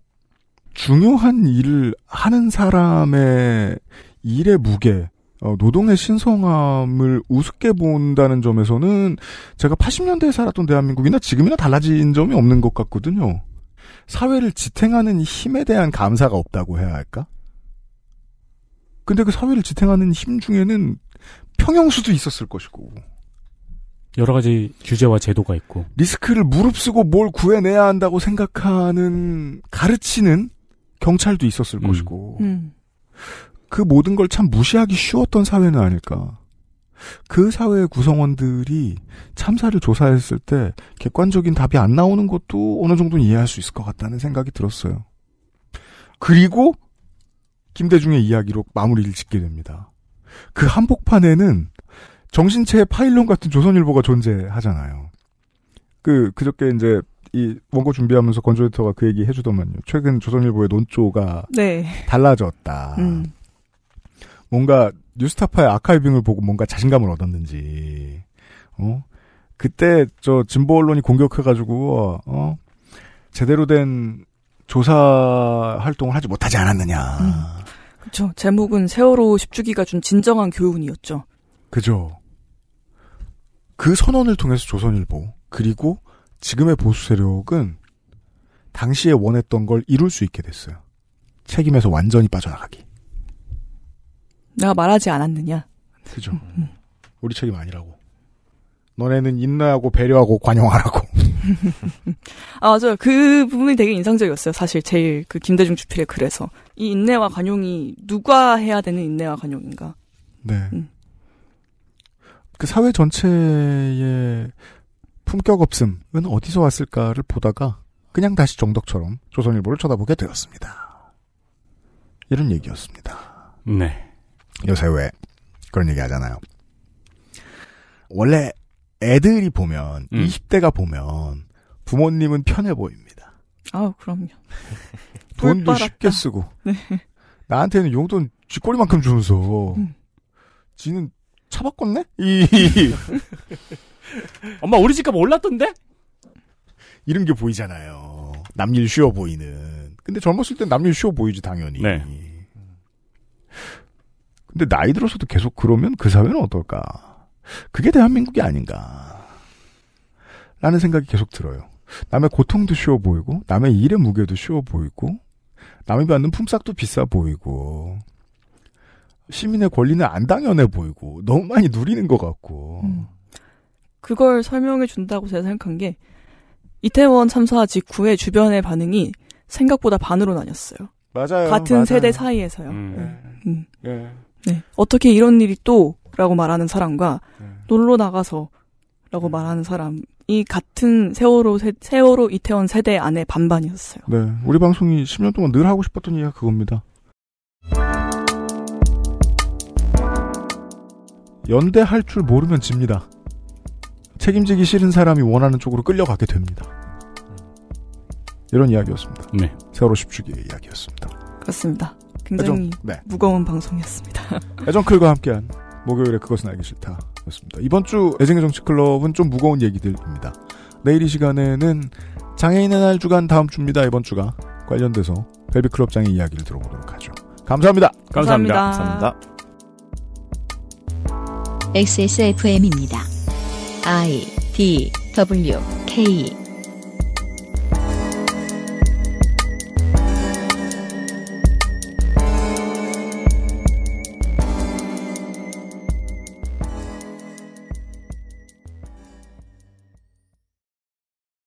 중요한 일을 하는 사람의 일의 무게, 어, 노동의 신성함을 우습게 본다는 점에서는 제가 80년대에 살았던 대한민국이나 지금이나 달라진 점이 없는 것 같거든요. 사회를 지탱하는 힘에 대한 감사가 없다고 해야 할까? 근데 그 사회를 지탱하는 힘 중에는 평형수도 있었을 것이고. 여러 가지 규제와 제도가 있고 리스크를 무릅쓰고 뭘 구해내야 한다고 생각하는 가르치는 경찰도 있었을 음. 것이고 음. 그 모든 걸 참 무시하기 쉬웠던 사회는 아닐까. 그 사회의 구성원들이 참사를 조사했을 때 객관적인 답이 안 나오는 것도 어느 정도는 이해할 수 있을 것 같다는 생각이 들었어요. 그리고 김대중의 이야기로 마무리를 짓게 됩니다. 그 한복판에는 정신체의 파일론 같은 조선일보가 존재하잖아요. 그 그저께 이제 이 원고 준비하면서 건조 에터가그 얘기 해주더만요. 최근 조선일보의 논조가 네. 달라졌다. 음. 뭔가 뉴스타파의 아카이빙을 보고 뭔가 자신감을 얻었는지. 어? 그때 저 진보 언론이 공격해가지고 어? 제대로 된 조사 활동을 하지 못하지 않았느냐. 음. 그렇죠. 제목은 세월호 10주기가 준 진정한 교훈이었죠. 그죠. 그 선언을 통해서 조선일보 그리고 지금의 보수 세력은 당시에 원했던 걸 이룰 수 있게 됐어요. 책임에서 완전히 빠져나가기. 내가 말하지 않았느냐? 그죠. 음, 음. 우리 책임 아니라고. 너네는 인내하고 배려하고 관용하라고. 아, 맞아요. 그 부분이 되게 인상적이었어요. 사실 제일 그 김대중 주필의 글에서. 이 인내와 관용이 누가 해야 되는 인내와 관용인가. 네. 음. 그 사회 전체의 품격 없음은 어디서 왔을까를 보다가 그냥 다시 정덕처럼 조선일보를 쳐다보게 되었습니다. 이런 얘기였습니다. 네. 요새 왜 그런 얘기 하잖아요. 원래 애들이 보면 음. 20대가 보면 부모님은 편해 보입니다. 아 그럼요. 돈도 쉽게 쓰고 네. 나한테는 용돈 쥐꼬리만큼 주면서 음. 지는 차 바꿨네? 이. 엄마 우리 집값 올랐던데? 이런 게 보이잖아요. 남일 쉬워 보이는. 근데 젊었을 땐 남일 쉬워 보이지 당연히. 네. 근데 나이 들어서도 계속 그러면 그 사회는 어떨까? 그게 대한민국이 아닌가? 라는 생각이 계속 들어요. 남의 고통도 쉬워 보이고, 남의 일의 무게도 쉬워 보이고, 남이 받는 품삯도 비싸 보이고, 시민의 권리는 안 당연해 보이고 너무 많이 누리는 것 같고 음. 그걸 설명해 준다고 제가 생각한 게 이태원 참사 직후에 주변의 반응이 생각보다 반으로 나뉘었어요. 맞아요. 같은 맞아요. 세대 사이에서요. 음. 네. 네. 음. 네. 네. 어떻게 이런 일이 또라고 말하는 사람과 네. 놀러 나가서라고 음. 말하는 사람 이 같은 세월호 세, 세월호 이태원 세대 안에 반반이었어요. 네, 우리 방송이 10년 동안 늘 하고 싶었던 이야기가 그겁니다. 연대할 줄 모르면 집니다. 책임지기 싫은 사람이 원하는 쪽으로 끌려가게 됩니다. 이런 이야기였습니다. 네. 세월호 10주기의 이야기였습니다. 그렇습니다. 굉장히 애정, 네. 무거운 방송이었습니다. 애정클과 함께한 목요일에 그것은 알기 싫다. 였습니다. 이번 주 애정의 정치클럽은 좀 무거운 얘기들입니다. 내일 이 시간에는 장애인의 날 주간 다음 주입니다. 이번 주가 관련돼서 벨비클럽장의 이야기를 들어보도록 하죠. 감사합니다. 감사합니다. 감사합니다. 감사합니다. XSFM입니다. I D W K